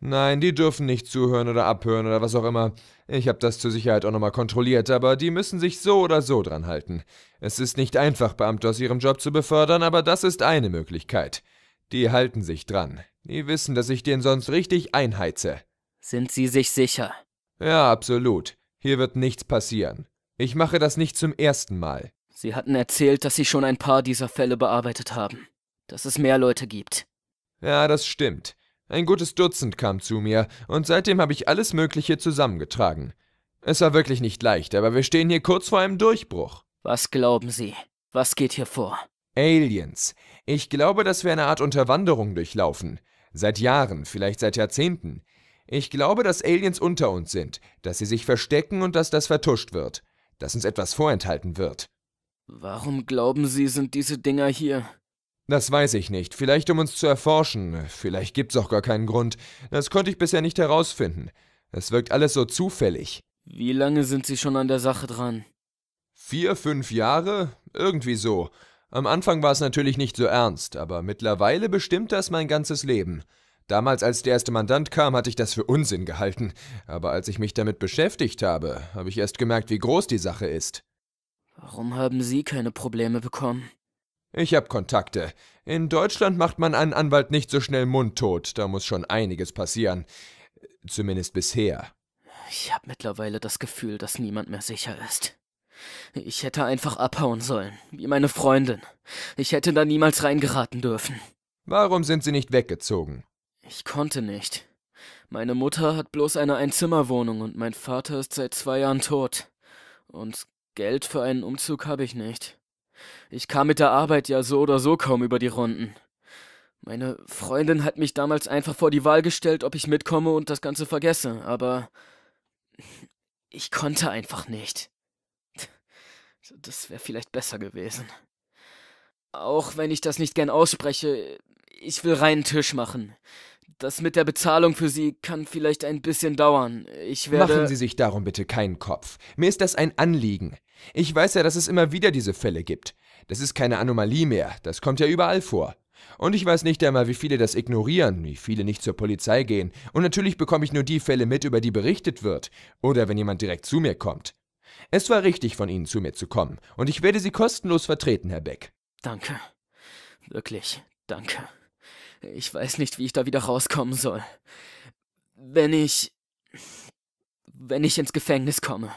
Nein, die dürfen nicht zuhören oder abhören oder was auch immer. Ich habe das zur Sicherheit auch nochmal kontrolliert, aber die müssen sich so oder so dran halten. Es ist nicht einfach, Beamte aus ihrem Job zu befördern, aber das ist eine Möglichkeit. Die halten sich dran. Die wissen, dass ich den sonst richtig einheize. Sind Sie sich sicher? Ja, absolut. Hier wird nichts passieren. Ich mache das nicht zum ersten Mal. Sie hatten erzählt, dass Sie schon ein paar dieser Fälle bearbeitet haben. Dass es mehr Leute gibt. Ja, das stimmt. Ein gutes Dutzend kam zu mir, und seitdem habe ich alles Mögliche zusammengetragen. Es war wirklich nicht leicht, aber wir stehen hier kurz vor einem Durchbruch. Was glauben Sie? Was geht hier vor? Aliens. Ich glaube, dass wir eine Art Unterwanderung durchlaufen. Seit Jahren, vielleicht seit Jahrzehnten. Ich glaube, dass Aliens unter uns sind, dass sie sich verstecken und dass das vertuscht wird, dass uns etwas vorenthalten wird. Warum glauben Sie, sind diese Dinger hier? Das weiß ich nicht. Vielleicht um uns zu erforschen. Vielleicht gibt's auch gar keinen Grund. Das konnte ich bisher nicht herausfinden. Es wirkt alles so zufällig. Wie lange sind Sie schon an der Sache dran? Vier, fünf Jahre? Irgendwie so. Am Anfang war es natürlich nicht so ernst, aber mittlerweile bestimmt das mein ganzes Leben. Damals, als der erste Mandant kam, hatte ich das für Unsinn gehalten, aber als ich mich damit beschäftigt habe, habe ich erst gemerkt, wie groß die Sache ist. Warum haben Sie keine Probleme bekommen? Ich habe Kontakte. In Deutschland macht man einen Anwalt nicht so schnell mundtot, da muss schon einiges passieren. Zumindest bisher. Ich habe mittlerweile das Gefühl, dass niemand mehr sicher ist. Ich hätte einfach abhauen sollen, wie meine Freundin. Ich hätte da niemals reingeraten dürfen. Warum sind Sie nicht weggezogen? Ich konnte nicht. Meine Mutter hat bloß eine Einzimmerwohnung und mein Vater ist seit zwei Jahren tot. Und Geld für einen Umzug habe ich nicht. Ich kam mit der Arbeit ja so oder so kaum über die Runden. Meine Freundin hat mich damals einfach vor die Wahl gestellt, ob ich mitkomme und das Ganze vergesse, aber ich konnte einfach nicht. Das wäre vielleicht besser gewesen. Auch wenn ich das nicht gern ausspreche, ich will reinen Tisch machen. Das mit der Bezahlung für Sie kann vielleicht ein bisschen dauern. Ich werde. Machen Sie sich darum bitte keinen Kopf. Mir ist das ein Anliegen. Ich weiß ja, dass es immer wieder diese Fälle gibt. Das ist keine Anomalie mehr. Das kommt ja überall vor. Und ich weiß nicht einmal, wie viele das ignorieren, wie viele nicht zur Polizei gehen. Und natürlich bekomme ich nur die Fälle mit, über die berichtet wird. Oder wenn jemand direkt zu mir kommt. Es war richtig von Ihnen, zu mir zu kommen, und ich werde Sie kostenlos vertreten, Herr Beck. Danke. Wirklich, danke. Ich weiß nicht, wie ich da wieder rauskommen soll. Wenn ich. Wenn ich ins Gefängnis komme.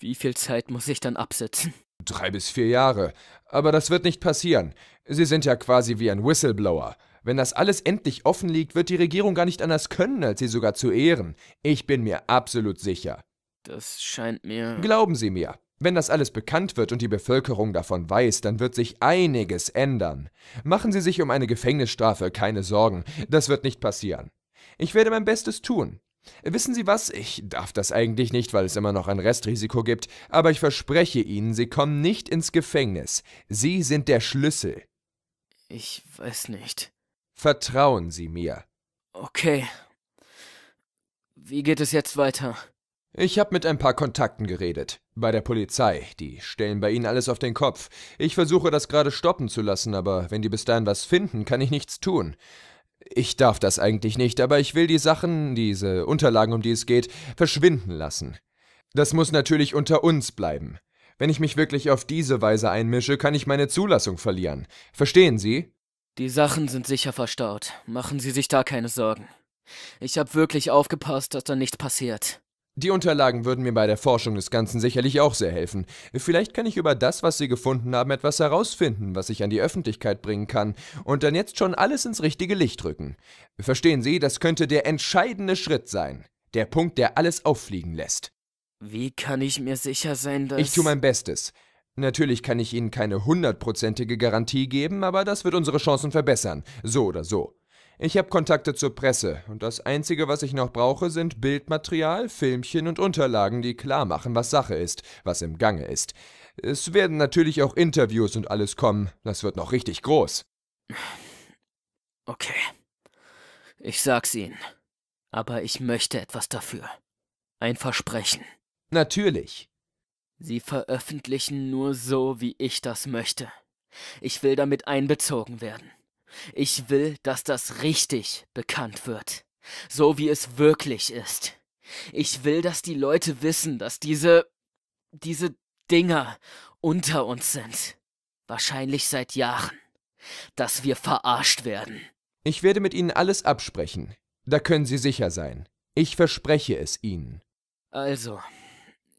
Wie viel Zeit muss ich dann absitzen? Drei bis vier Jahre. Aber das wird nicht passieren. Sie sind ja quasi wie ein Whistleblower. Wenn das alles endlich offen liegt, wird die Regierung gar nicht anders können, als sie sogar zu ehren. Ich bin mir absolut sicher. Das scheint mir. Glauben Sie mir, wenn das alles bekannt wird und die Bevölkerung davon weiß, dann wird sich einiges ändern. Machen Sie sich um eine Gefängnisstrafe keine Sorgen, das wird nicht passieren. Ich werde mein Bestes tun. Wissen Sie was? Ich darf das eigentlich nicht, weil es immer noch ein Restrisiko gibt, aber ich verspreche Ihnen, Sie kommen nicht ins Gefängnis. Sie sind der Schlüssel. Ich weiß nicht. Vertrauen Sie mir. Okay. Wie geht es jetzt weiter? Ich habe mit ein paar Kontakten geredet. Bei der Polizei. Die stellen bei Ihnen alles auf den Kopf. Ich versuche das gerade stoppen zu lassen, aber wenn die bis dahin was finden, kann ich nichts tun. Ich darf das eigentlich nicht, aber ich will die Sachen, diese Unterlagen, um die es geht, verschwinden lassen. Das muss natürlich unter uns bleiben. Wenn ich mich wirklich auf diese Weise einmische, kann ich meine Zulassung verlieren. Verstehen Sie? Die Sachen sind sicher verstaut. Machen Sie sich da keine Sorgen. Ich habe wirklich aufgepasst, dass da nichts passiert. Die Unterlagen würden mir bei der Forschung des Ganzen sicherlich auch sehr helfen. Vielleicht kann ich über das, was Sie gefunden haben, etwas herausfinden, was ich an die Öffentlichkeit bringen kann und dann jetzt schon alles ins richtige Licht rücken. Verstehen Sie, das könnte der entscheidende Schritt sein. Der Punkt, der alles auffliegen lässt. Wie kann ich mir sicher sein, dass... Ich tue mein Bestes. Natürlich kann ich Ihnen keine hundertprozentige Garantie geben, aber das wird unsere Chancen verbessern. So oder so. Ich habe Kontakte zur Presse und das Einzige, was ich noch brauche, sind Bildmaterial, Filmchen und Unterlagen, die klar machen, was Sache ist, was im Gange ist. Es werden natürlich auch Interviews und alles kommen. Das wird noch richtig groß. Okay. Ich sag's Ihnen. Aber ich möchte etwas dafür. Ein Versprechen. Natürlich. Sie veröffentlichen nur so, wie ich das möchte. Ich will damit einbezogen werden. Ich will, dass das richtig bekannt wird. So wie es wirklich ist. Ich will, dass die Leute wissen, dass diese. diese Dinger unter uns sind. Wahrscheinlich seit Jahren. Dass wir verarscht werden. Ich werde mit Ihnen alles absprechen. Da können Sie sicher sein. Ich verspreche es Ihnen. Also,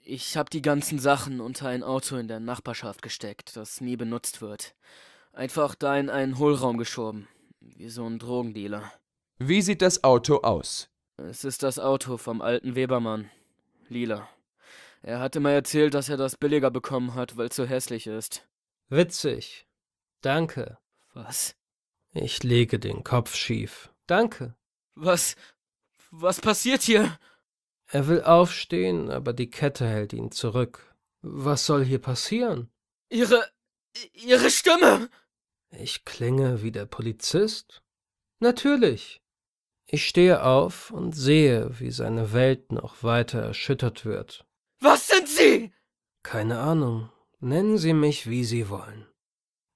ich habe die ganzen Sachen unter ein Auto in der Nachbarschaft gesteckt, das nie benutzt wird. Einfach da in einen Hohlraum geschoben. Wie so ein Drogendealer. Wie sieht das Auto aus? Es ist das Auto vom alten Webermann. Lila. Er hat immer erzählt, dass er das billiger bekommen hat, weil es so hässlich ist. Witzig. Danke. Was? Ich lege den Kopf schief. Danke. Was? Was passiert hier? Er will aufstehen, aber die Kette hält ihn zurück. Was soll hier passieren? Ihre. Ihre Stimme! Ich klinge wie der Polizist? Natürlich. Ich stehe auf und sehe, wie seine Welt noch weiter erschüttert wird. Was sind Sie? Keine Ahnung. Nennen Sie mich, wie Sie wollen.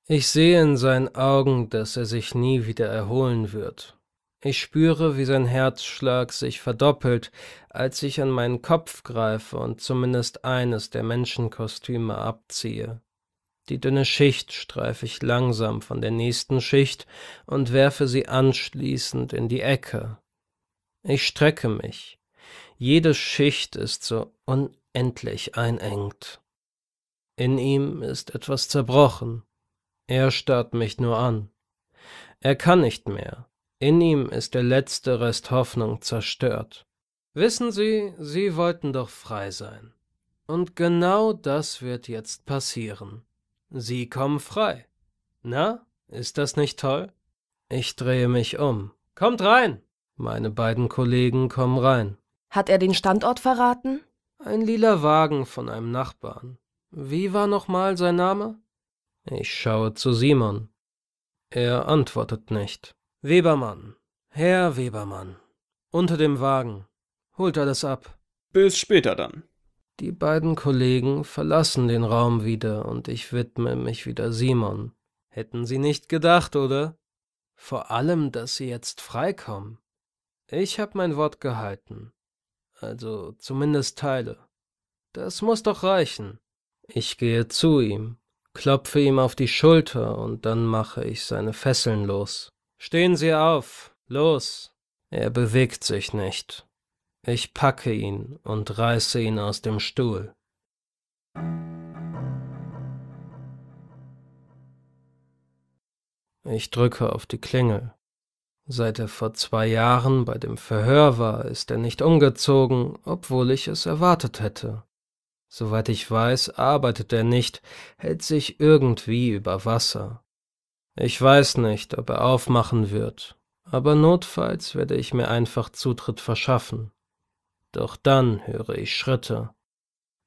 Ich sehe in seinen Augen, dass er sich nie wieder erholen wird. Ich spüre, wie sein Herzschlag sich verdoppelt, als ich an meinen Kopf greife und zumindest eines der Menschenkostüme abziehe. Die dünne Schicht streife ich langsam von der nächsten Schicht und werfe sie anschließend in die Ecke. Ich strecke mich. Jede Schicht ist so unendlich einengt. In ihm ist etwas zerbrochen. Er starrt mich nur an. Er kann nicht mehr. In ihm ist der letzte Rest Hoffnung zerstört. Wissen Sie, Sie wollten doch frei sein. Und genau das wird jetzt passieren. Sie kommen frei. Na, ist das nicht toll? Ich drehe mich um. Kommt rein! Meine beiden Kollegen kommen rein. Hat er den Standort verraten? Ein lila Wagen von einem Nachbarn. Wie war nochmal sein Name? Ich schaue zu Simon. Er antwortet nicht. Webermann. Herr Webermann. Unter dem Wagen. Holt alles ab. Bis später dann. Die beiden Kollegen verlassen den Raum wieder und ich widme mich wieder Simon. Hätten Sie nicht gedacht, oder? Vor allem, dass Sie jetzt freikommen. Ich habe mein Wort gehalten. Also zumindest Teile. Das muss doch reichen. Ich gehe zu ihm, klopfe ihm auf die Schulter und dann mache ich seine Fesseln los. Stehen Sie auf. Los. Er bewegt sich nicht. Ich packe ihn und reiße ihn aus dem Stuhl. Ich drücke auf die Klingel. Seit er vor zwei Jahren bei dem Verhör war, ist er nicht umgezogen, obwohl ich es erwartet hätte. Soweit ich weiß, arbeitet er nicht, hält sich irgendwie über Wasser. Ich weiß nicht, ob er aufmachen wird, aber notfalls werde ich mir einfach Zutritt verschaffen. Doch dann höre ich Schritte.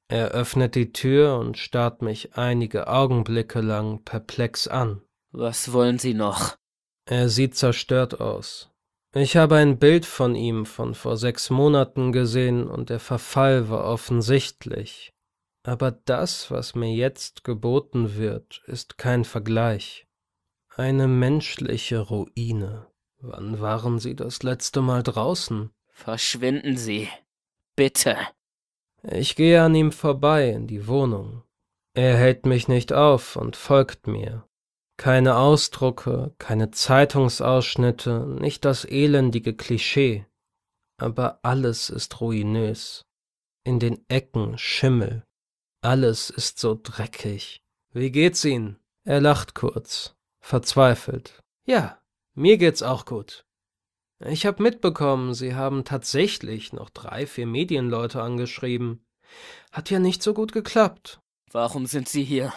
Er öffnet die Tür und starrt mich einige Augenblicke lang perplex an. Was wollen Sie noch? Er sieht zerstört aus. Ich habe ein Bild von ihm von vor sechs Monaten gesehen und der Verfall war offensichtlich. Aber das, was mir jetzt geboten wird, ist kein Vergleich. Eine menschliche Ruine. Wann waren Sie das letzte Mal draußen? Verschwinden Sie bitte. Ich gehe an ihm vorbei in die Wohnung. Er hält mich nicht auf und folgt mir. Keine Ausdrucke, keine Zeitungsausschnitte, nicht das elendige Klischee. Aber alles ist ruinös. In den Ecken Schimmel. Alles ist so dreckig. Wie geht's Ihnen? Er lacht kurz, verzweifelt. Ja, mir geht's auch gut. Ich habe mitbekommen, Sie haben tatsächlich noch drei, vier Medienleute angeschrieben. Hat ja nicht so gut geklappt. Warum sind Sie hier?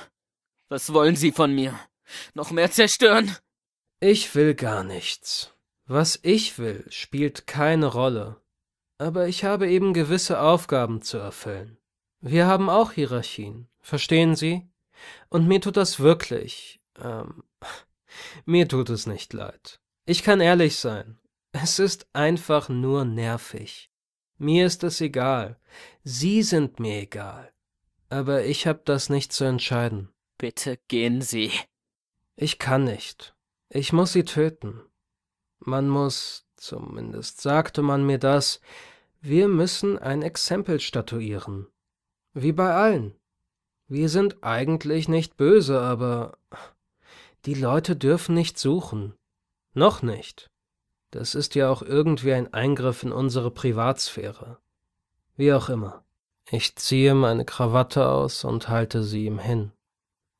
Was wollen Sie von mir? Noch mehr zerstören? Ich will gar nichts. Was ich will, spielt keine Rolle. Aber ich habe eben gewisse Aufgaben zu erfüllen. Wir haben auch Hierarchien, verstehen Sie? Und mir tut das wirklich. Ähm, mir tut es nicht leid. Ich kann ehrlich sein. Es ist einfach nur nervig. Mir ist es egal. Sie sind mir egal. Aber ich hab das nicht zu entscheiden. Bitte gehen Sie. Ich kann nicht. Ich muss sie töten. Man muss, zumindest sagte man mir das, wir müssen ein Exempel statuieren. Wie bei allen. Wir sind eigentlich nicht böse, aber die Leute dürfen nicht suchen. Noch nicht. Das ist ja auch irgendwie ein Eingriff in unsere Privatsphäre. Wie auch immer. Ich ziehe meine Krawatte aus und halte sie ihm hin.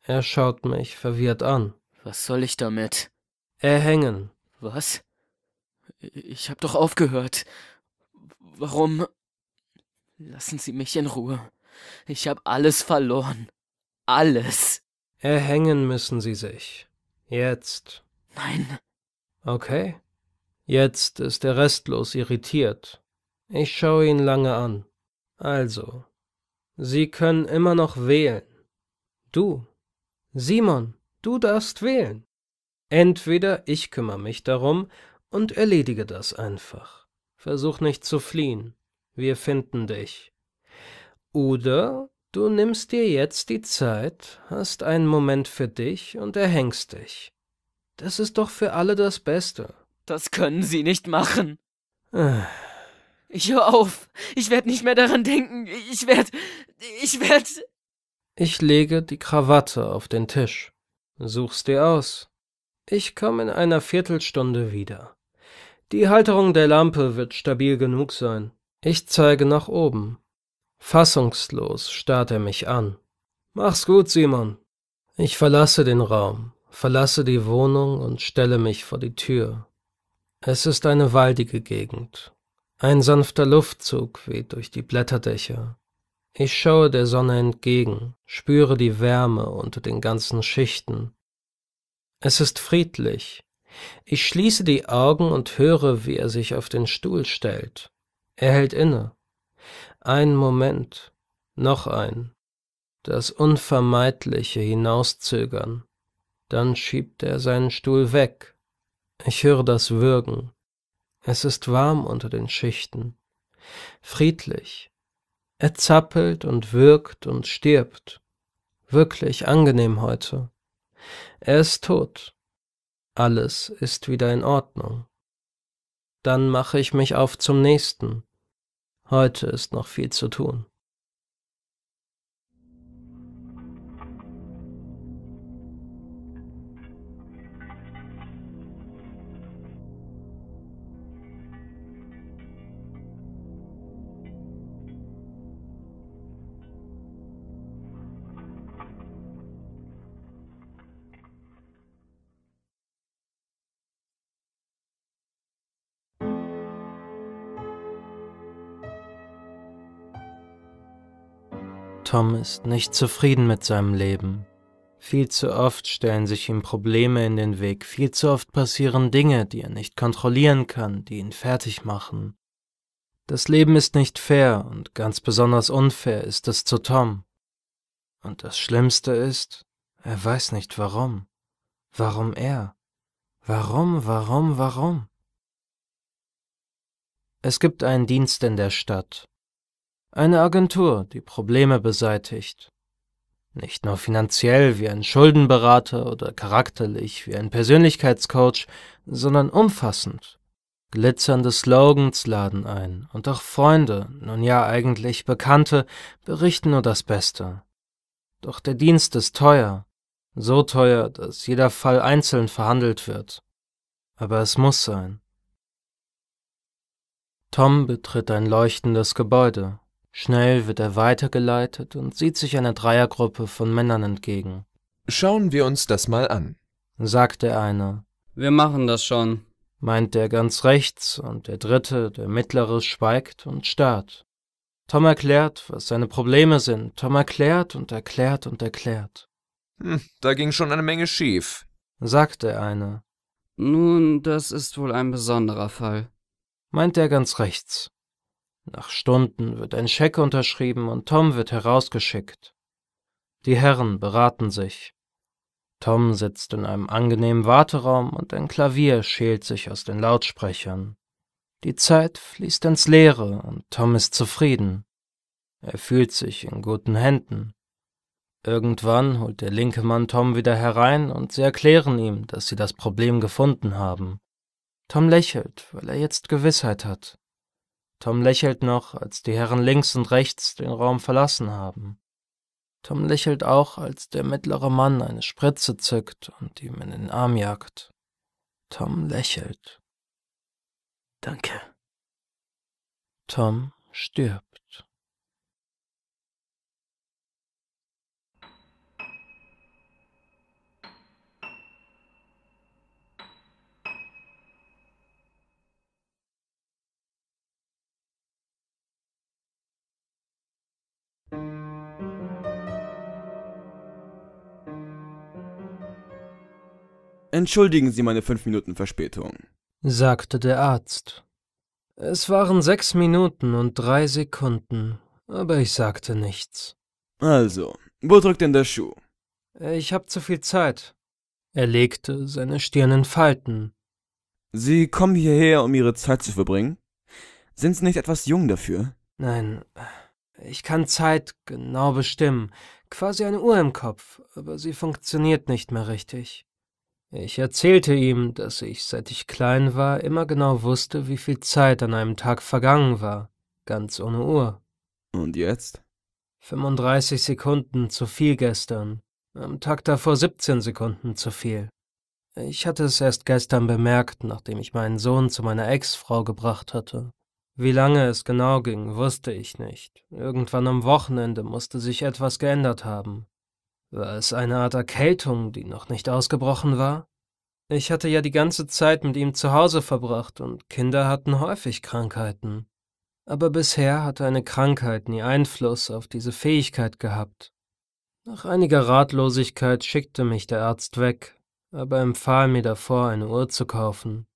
Er schaut mich verwirrt an. Was soll ich damit? Erhängen. Was? Ich hab doch aufgehört. Warum? Lassen Sie mich in Ruhe. Ich hab alles verloren. Alles. Erhängen müssen Sie sich. Jetzt. Nein. Okay. Jetzt ist er restlos irritiert. Ich schaue ihn lange an. Also, Sie können immer noch wählen. Du, Simon, du darfst wählen. Entweder ich kümmere mich darum und erledige das einfach. Versuch nicht zu fliehen. Wir finden dich. Oder du nimmst dir jetzt die Zeit, hast einen Moment für dich und erhängst dich. Das ist doch für alle das Beste. Das können Sie nicht machen. Ah. Ich höre auf. Ich werde nicht mehr daran denken. Ich werde. Ich werde. Ich lege die Krawatte auf den Tisch. Such's dir aus. Ich komme in einer Viertelstunde wieder. Die Halterung der Lampe wird stabil genug sein. Ich zeige nach oben. Fassungslos starrt er mich an. Mach's gut, Simon. Ich verlasse den Raum, verlasse die Wohnung und stelle mich vor die Tür. Es ist eine waldige Gegend. Ein sanfter Luftzug weht durch die Blätterdächer. Ich schaue der Sonne entgegen, spüre die Wärme unter den ganzen Schichten. Es ist friedlich. Ich schließe die Augen und höre, wie er sich auf den Stuhl stellt. Er hält inne. Ein Moment, noch ein. Das Unvermeidliche hinauszögern. Dann schiebt er seinen Stuhl weg. Ich höre das Würgen. Es ist warm unter den Schichten. Friedlich. Er zappelt und wirkt und stirbt. Wirklich angenehm heute. Er ist tot. Alles ist wieder in Ordnung. Dann mache ich mich auf zum nächsten. Heute ist noch viel zu tun. Tom ist nicht zufrieden mit seinem Leben. Viel zu oft stellen sich ihm Probleme in den Weg, viel zu oft passieren Dinge, die er nicht kontrollieren kann, die ihn fertig machen. Das Leben ist nicht fair und ganz besonders unfair ist es zu Tom. Und das Schlimmste ist, er weiß nicht warum. Warum er? Warum, warum, warum? Es gibt einen Dienst in der Stadt, eine Agentur, die Probleme beseitigt. Nicht nur finanziell wie ein Schuldenberater oder charakterlich wie ein Persönlichkeitscoach, sondern umfassend. Glitzernde Slogans laden ein und auch Freunde, nun ja eigentlich Bekannte, berichten nur das Beste. Doch der Dienst ist teuer, so teuer, dass jeder Fall einzeln verhandelt wird. Aber es muss sein. Tom betritt ein leuchtendes Gebäude. Schnell wird er weitergeleitet und sieht sich einer Dreiergruppe von Männern entgegen. Schauen wir uns das mal an, sagt der eine. Wir machen das schon, meint der ganz rechts, und der dritte, der mittlere, schweigt und starrt. Tom erklärt, was seine Probleme sind. Tom erklärt und erklärt und erklärt. Hm, da ging schon eine Menge schief, sagt der eine. Nun, das ist wohl ein besonderer Fall, meint der ganz rechts. Nach Stunden wird ein Scheck unterschrieben und Tom wird herausgeschickt. Die Herren beraten sich. Tom sitzt in einem angenehmen Warteraum und ein Klavier schält sich aus den Lautsprechern. Die Zeit fließt ins Leere und Tom ist zufrieden. Er fühlt sich in guten Händen. Irgendwann holt der linke Mann Tom wieder herein und sie erklären ihm, dass sie das Problem gefunden haben. Tom lächelt, weil er jetzt Gewissheit hat. Tom lächelt noch, als die Herren links und rechts den Raum verlassen haben. Tom lächelt auch, als der mittlere Mann eine Spritze zückt und ihm in den Arm jagt. Tom lächelt. Danke. Tom stirbt. Entschuldigen Sie meine fünf Minuten Verspätung, sagte der Arzt. Es waren sechs Minuten und drei Sekunden, aber ich sagte nichts. Also, wo drückt denn der Schuh? Ich habe zu viel Zeit. Er legte seine Stirn in Falten. Sie kommen hierher, um Ihre Zeit zu verbringen? Sind Sie nicht etwas jung dafür? Nein, ich kann Zeit genau bestimmen. Quasi eine Uhr im Kopf, aber sie funktioniert nicht mehr richtig. Ich erzählte ihm, dass ich, seit ich klein war, immer genau wusste, wie viel Zeit an einem Tag vergangen war, ganz ohne Uhr. Und jetzt? 35 Sekunden zu viel gestern, am Tag davor 17 Sekunden zu viel. Ich hatte es erst gestern bemerkt, nachdem ich meinen Sohn zu meiner Ex-Frau gebracht hatte. Wie lange es genau ging, wusste ich nicht. Irgendwann am Wochenende musste sich etwas geändert haben. War es eine Art Erkältung, die noch nicht ausgebrochen war? Ich hatte ja die ganze Zeit mit ihm zu Hause verbracht und Kinder hatten häufig Krankheiten. Aber bisher hatte eine Krankheit nie Einfluss auf diese Fähigkeit gehabt. Nach einiger Ratlosigkeit schickte mich der Arzt weg, aber empfahl mir davor, eine Uhr zu kaufen.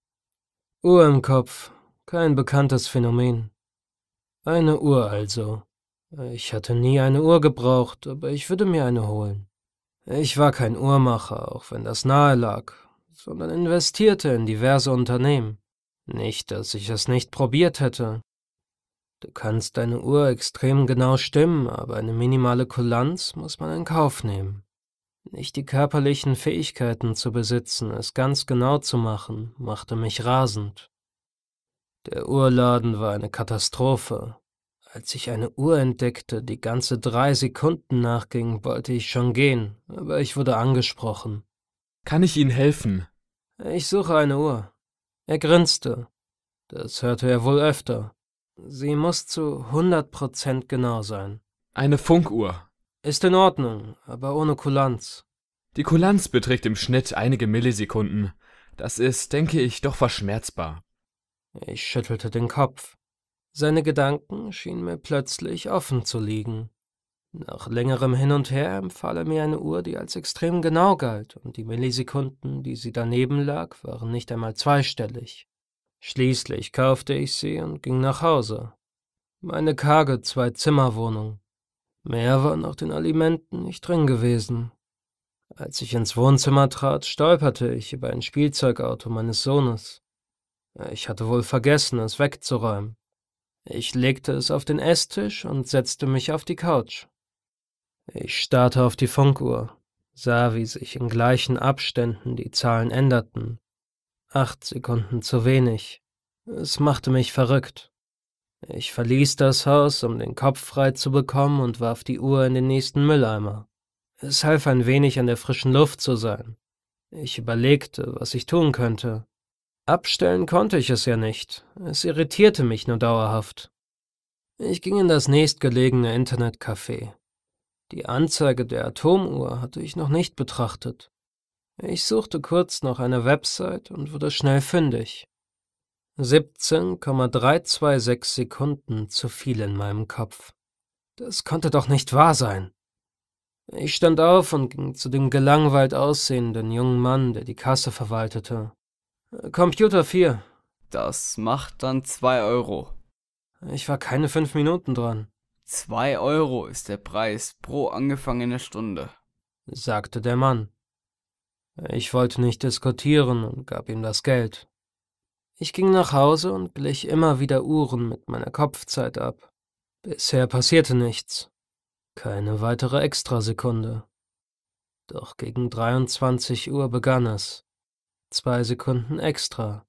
Uhr im Kopf, kein bekanntes Phänomen. Eine Uhr also. Ich hatte nie eine Uhr gebraucht, aber ich würde mir eine holen. Ich war kein Uhrmacher, auch wenn das nahe lag, sondern investierte in diverse Unternehmen. Nicht, dass ich es nicht probiert hätte. Du kannst deine Uhr extrem genau stimmen, aber eine minimale Kulanz muss man in Kauf nehmen. Nicht die körperlichen Fähigkeiten zu besitzen, es ganz genau zu machen, machte mich rasend. Der Uhrladen war eine Katastrophe. Als ich eine Uhr entdeckte, die ganze drei Sekunden nachging, wollte ich schon gehen, aber ich wurde angesprochen. Kann ich Ihnen helfen? Ich suche eine Uhr. Er grinste. Das hörte er wohl öfter. Sie muss zu hundert Prozent genau sein. Eine Funkuhr. Ist in Ordnung, aber ohne Kulanz. Die Kulanz beträgt im Schnitt einige Millisekunden. Das ist, denke ich, doch verschmerzbar. Ich schüttelte den Kopf. Seine Gedanken schienen mir plötzlich offen zu liegen. Nach längerem Hin und Her empfahl er mir eine Uhr, die als extrem genau galt, und die Millisekunden, die sie daneben lag, waren nicht einmal zweistellig. Schließlich kaufte ich sie und ging nach Hause. Meine karge Zwei-Zimmer-Wohnung. Mehr war nach den Alimenten nicht drin gewesen. Als ich ins Wohnzimmer trat, stolperte ich über ein Spielzeugauto meines Sohnes. Ich hatte wohl vergessen, es wegzuräumen. Ich legte es auf den Esstisch und setzte mich auf die Couch. Ich starrte auf die Funkuhr, sah, wie sich in gleichen Abständen die Zahlen änderten. Acht Sekunden zu wenig. Es machte mich verrückt. Ich verließ das Haus, um den Kopf frei zu bekommen und warf die Uhr in den nächsten Mülleimer. Es half ein wenig an der frischen Luft zu sein. Ich überlegte, was ich tun könnte. Abstellen konnte ich es ja nicht. Es irritierte mich nur dauerhaft. Ich ging in das nächstgelegene Internetcafé. Die Anzeige der Atomuhr hatte ich noch nicht betrachtet. Ich suchte kurz nach einer Website und wurde schnell fündig. 17,326 Sekunden zu viel in meinem Kopf. Das konnte doch nicht wahr sein. Ich stand auf und ging zu dem gelangweilt aussehenden jungen Mann, der die Kasse verwaltete. Computer 4. Das macht dann 2 Euro. Ich war keine 5 Minuten dran. 2 Euro ist der Preis pro angefangene Stunde, sagte der Mann. Ich wollte nicht diskutieren und gab ihm das Geld. Ich ging nach Hause und glich immer wieder Uhren mit meiner Kopfzeit ab. Bisher passierte nichts. Keine weitere Extrasekunde. Doch gegen 23 Uhr begann es. Zwei Sekunden extra.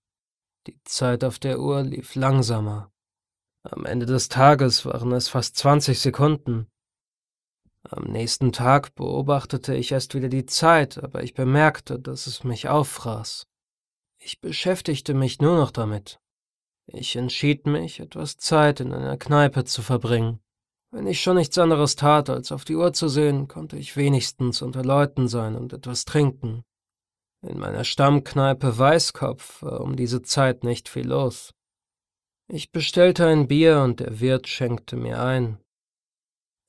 Die Zeit auf der Uhr lief langsamer. Am Ende des Tages waren es fast 20 Sekunden. Am nächsten Tag beobachtete ich erst wieder die Zeit, aber ich bemerkte, dass es mich auffraß. Ich beschäftigte mich nur noch damit. Ich entschied mich, etwas Zeit in einer Kneipe zu verbringen. Wenn ich schon nichts anderes tat, als auf die Uhr zu sehen, konnte ich wenigstens unter Leuten sein und etwas trinken. In meiner Stammkneipe Weißkopf war äh, um diese Zeit nicht viel los. Ich bestellte ein Bier und der Wirt schenkte mir ein.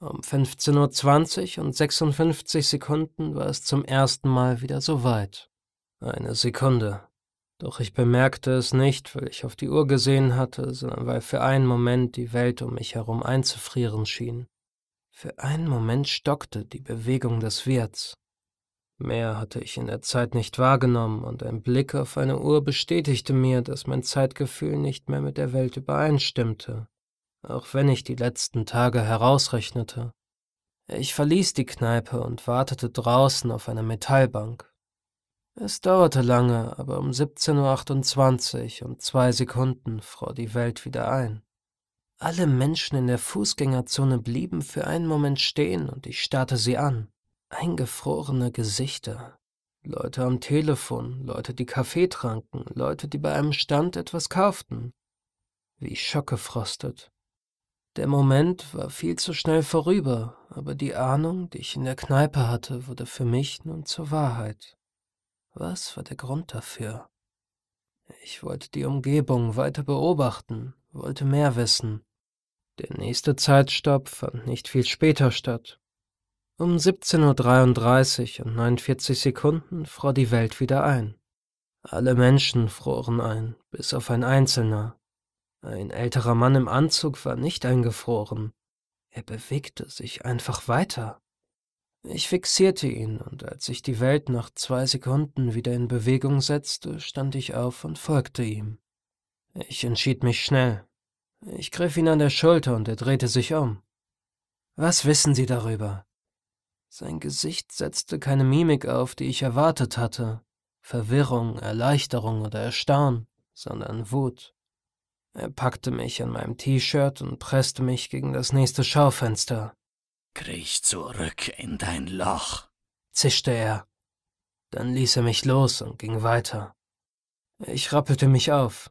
Um 15.20 Uhr und 56 Sekunden war es zum ersten Mal wieder so weit. Eine Sekunde. Doch ich bemerkte es nicht, weil ich auf die Uhr gesehen hatte, sondern weil für einen Moment die Welt um mich herum einzufrieren schien. Für einen Moment stockte die Bewegung des Wirts. Mehr hatte ich in der Zeit nicht wahrgenommen, und ein Blick auf eine Uhr bestätigte mir, dass mein Zeitgefühl nicht mehr mit der Welt übereinstimmte, auch wenn ich die letzten Tage herausrechnete. Ich verließ die Kneipe und wartete draußen auf einer Metallbank. Es dauerte lange, aber um 17.28 Uhr und zwei Sekunden fror die Welt wieder ein. Alle Menschen in der Fußgängerzone blieben für einen Moment stehen und ich starrte sie an. Eingefrorene Gesichter. Leute am Telefon, Leute, die Kaffee tranken, Leute, die bei einem Stand etwas kauften. Wie schockgefrostet. Der Moment war viel zu schnell vorüber, aber die Ahnung, die ich in der Kneipe hatte, wurde für mich nun zur Wahrheit. Was war der Grund dafür? Ich wollte die Umgebung weiter beobachten, wollte mehr wissen. Der nächste Zeitstopp fand nicht viel später statt. Um 17.33 Uhr und 49 Sekunden fror die Welt wieder ein. Alle Menschen froren ein, bis auf ein einzelner. Ein älterer Mann im Anzug war nicht eingefroren. Er bewegte sich einfach weiter. Ich fixierte ihn, und als sich die Welt nach zwei Sekunden wieder in Bewegung setzte, stand ich auf und folgte ihm. Ich entschied mich schnell. Ich griff ihn an der Schulter und er drehte sich um. Was wissen Sie darüber? Sein Gesicht setzte keine Mimik auf, die ich erwartet hatte. Verwirrung, Erleichterung oder Erstaunen, sondern Wut. Er packte mich an meinem T-Shirt und presste mich gegen das nächste Schaufenster. Kriech zurück in dein Loch, zischte er. Dann ließ er mich los und ging weiter. Ich rappelte mich auf.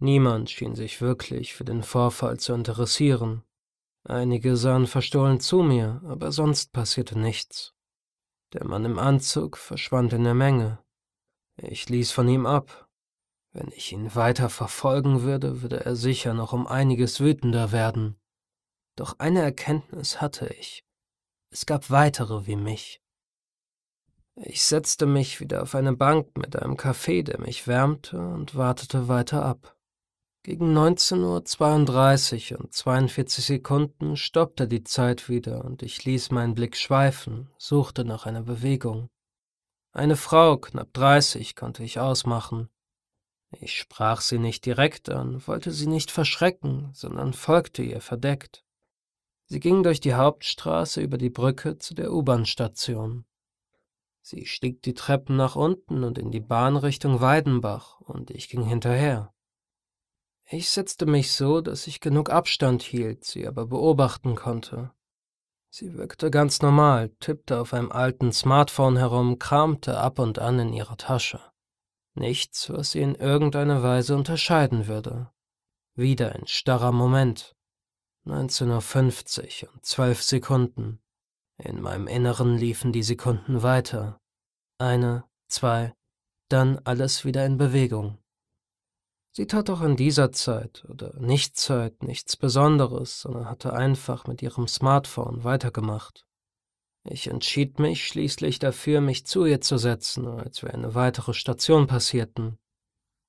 Niemand schien sich wirklich für den Vorfall zu interessieren. Einige sahen verstohlen zu mir, aber sonst passierte nichts. Der Mann im Anzug verschwand in der Menge. Ich ließ von ihm ab. Wenn ich ihn weiter verfolgen würde, würde er sicher noch um einiges wütender werden. Doch eine Erkenntnis hatte ich. Es gab weitere wie mich. Ich setzte mich wieder auf eine Bank mit einem Kaffee, der mich wärmte, und wartete weiter ab. Gegen 19.32 Uhr und 42 Sekunden stoppte die Zeit wieder und ich ließ meinen Blick schweifen, suchte nach einer Bewegung. Eine Frau, knapp 30, konnte ich ausmachen. Ich sprach sie nicht direkt an, wollte sie nicht verschrecken, sondern folgte ihr verdeckt. Sie ging durch die Hauptstraße über die Brücke zu der U-Bahn-Station. Sie stieg die Treppen nach unten und in die Bahnrichtung Weidenbach, und ich ging hinterher. Ich setzte mich so, dass ich genug Abstand hielt, sie aber beobachten konnte. Sie wirkte ganz normal, tippte auf einem alten Smartphone herum, kramte ab und an in ihrer Tasche. Nichts, was sie in irgendeiner Weise unterscheiden würde. Wieder ein starrer Moment. 19.50 Uhr und zwölf Sekunden. In meinem Inneren liefen die Sekunden weiter. Eine, zwei, dann alles wieder in Bewegung. Sie tat auch in dieser Zeit oder Nichtzeit nichts Besonderes, sondern hatte einfach mit ihrem Smartphone weitergemacht. Ich entschied mich schließlich dafür, mich zu ihr zu setzen, als wir eine weitere Station passierten.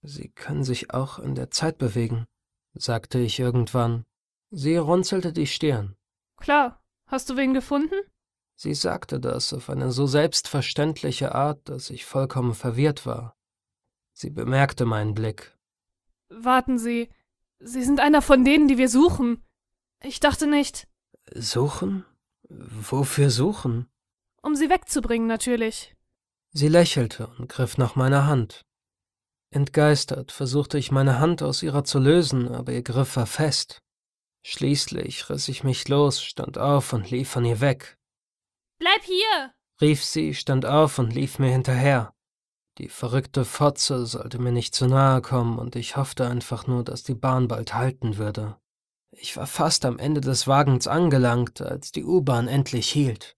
Sie können sich auch in der Zeit bewegen, sagte ich irgendwann. Sie runzelte die Stirn. Klar, hast du wen gefunden? Sie sagte das auf eine so selbstverständliche Art, dass ich vollkommen verwirrt war. Sie bemerkte meinen Blick. Warten Sie. Sie sind einer von denen, die wir suchen. Ich dachte nicht. Suchen? Wofür suchen? Um sie wegzubringen, natürlich. Sie lächelte und griff nach meiner Hand. Entgeistert versuchte ich meine Hand aus ihrer zu lösen, aber ihr Griff war fest. Schließlich riss ich mich los, stand auf und lief von ihr weg. Bleib hier! rief sie, stand auf und lief mir hinterher. Die verrückte Fotze sollte mir nicht zu nahe kommen und ich hoffte einfach nur, dass die Bahn bald halten würde. Ich war fast am Ende des Wagens angelangt, als die U-Bahn endlich hielt.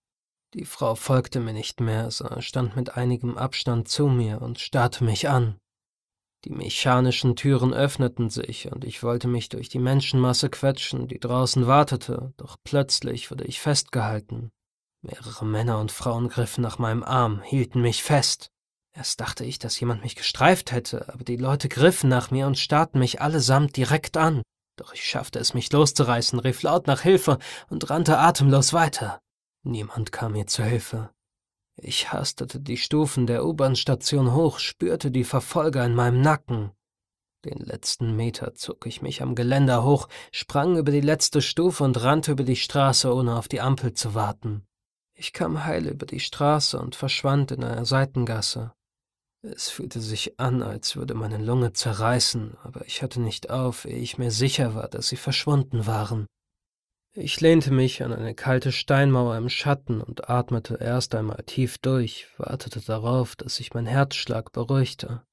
Die Frau folgte mir nicht mehr, sondern stand mit einigem Abstand zu mir und starrte mich an. Die mechanischen Türen öffneten sich und ich wollte mich durch die Menschenmasse quetschen, die draußen wartete, doch plötzlich wurde ich festgehalten. Mehrere Männer und Frauen griffen nach meinem Arm, hielten mich fest. Erst dachte ich, dass jemand mich gestreift hätte, aber die Leute griffen nach mir und starrten mich allesamt direkt an. Doch ich schaffte es, mich loszureißen, rief laut nach Hilfe und rannte atemlos weiter. Niemand kam mir zu Hilfe. Ich hastete die Stufen der U-Bahn-Station hoch, spürte die Verfolger in meinem Nacken. Den letzten Meter zog ich mich am Geländer hoch, sprang über die letzte Stufe und rannte über die Straße, ohne auf die Ampel zu warten. Ich kam heil über die Straße und verschwand in einer Seitengasse. Es fühlte sich an, als würde meine Lunge zerreißen, aber ich hatte nicht auf, ehe ich mir sicher war, dass sie verschwunden waren. Ich lehnte mich an eine kalte Steinmauer im Schatten und atmete erst einmal tief durch, wartete darauf, dass sich mein Herzschlag beruhigte.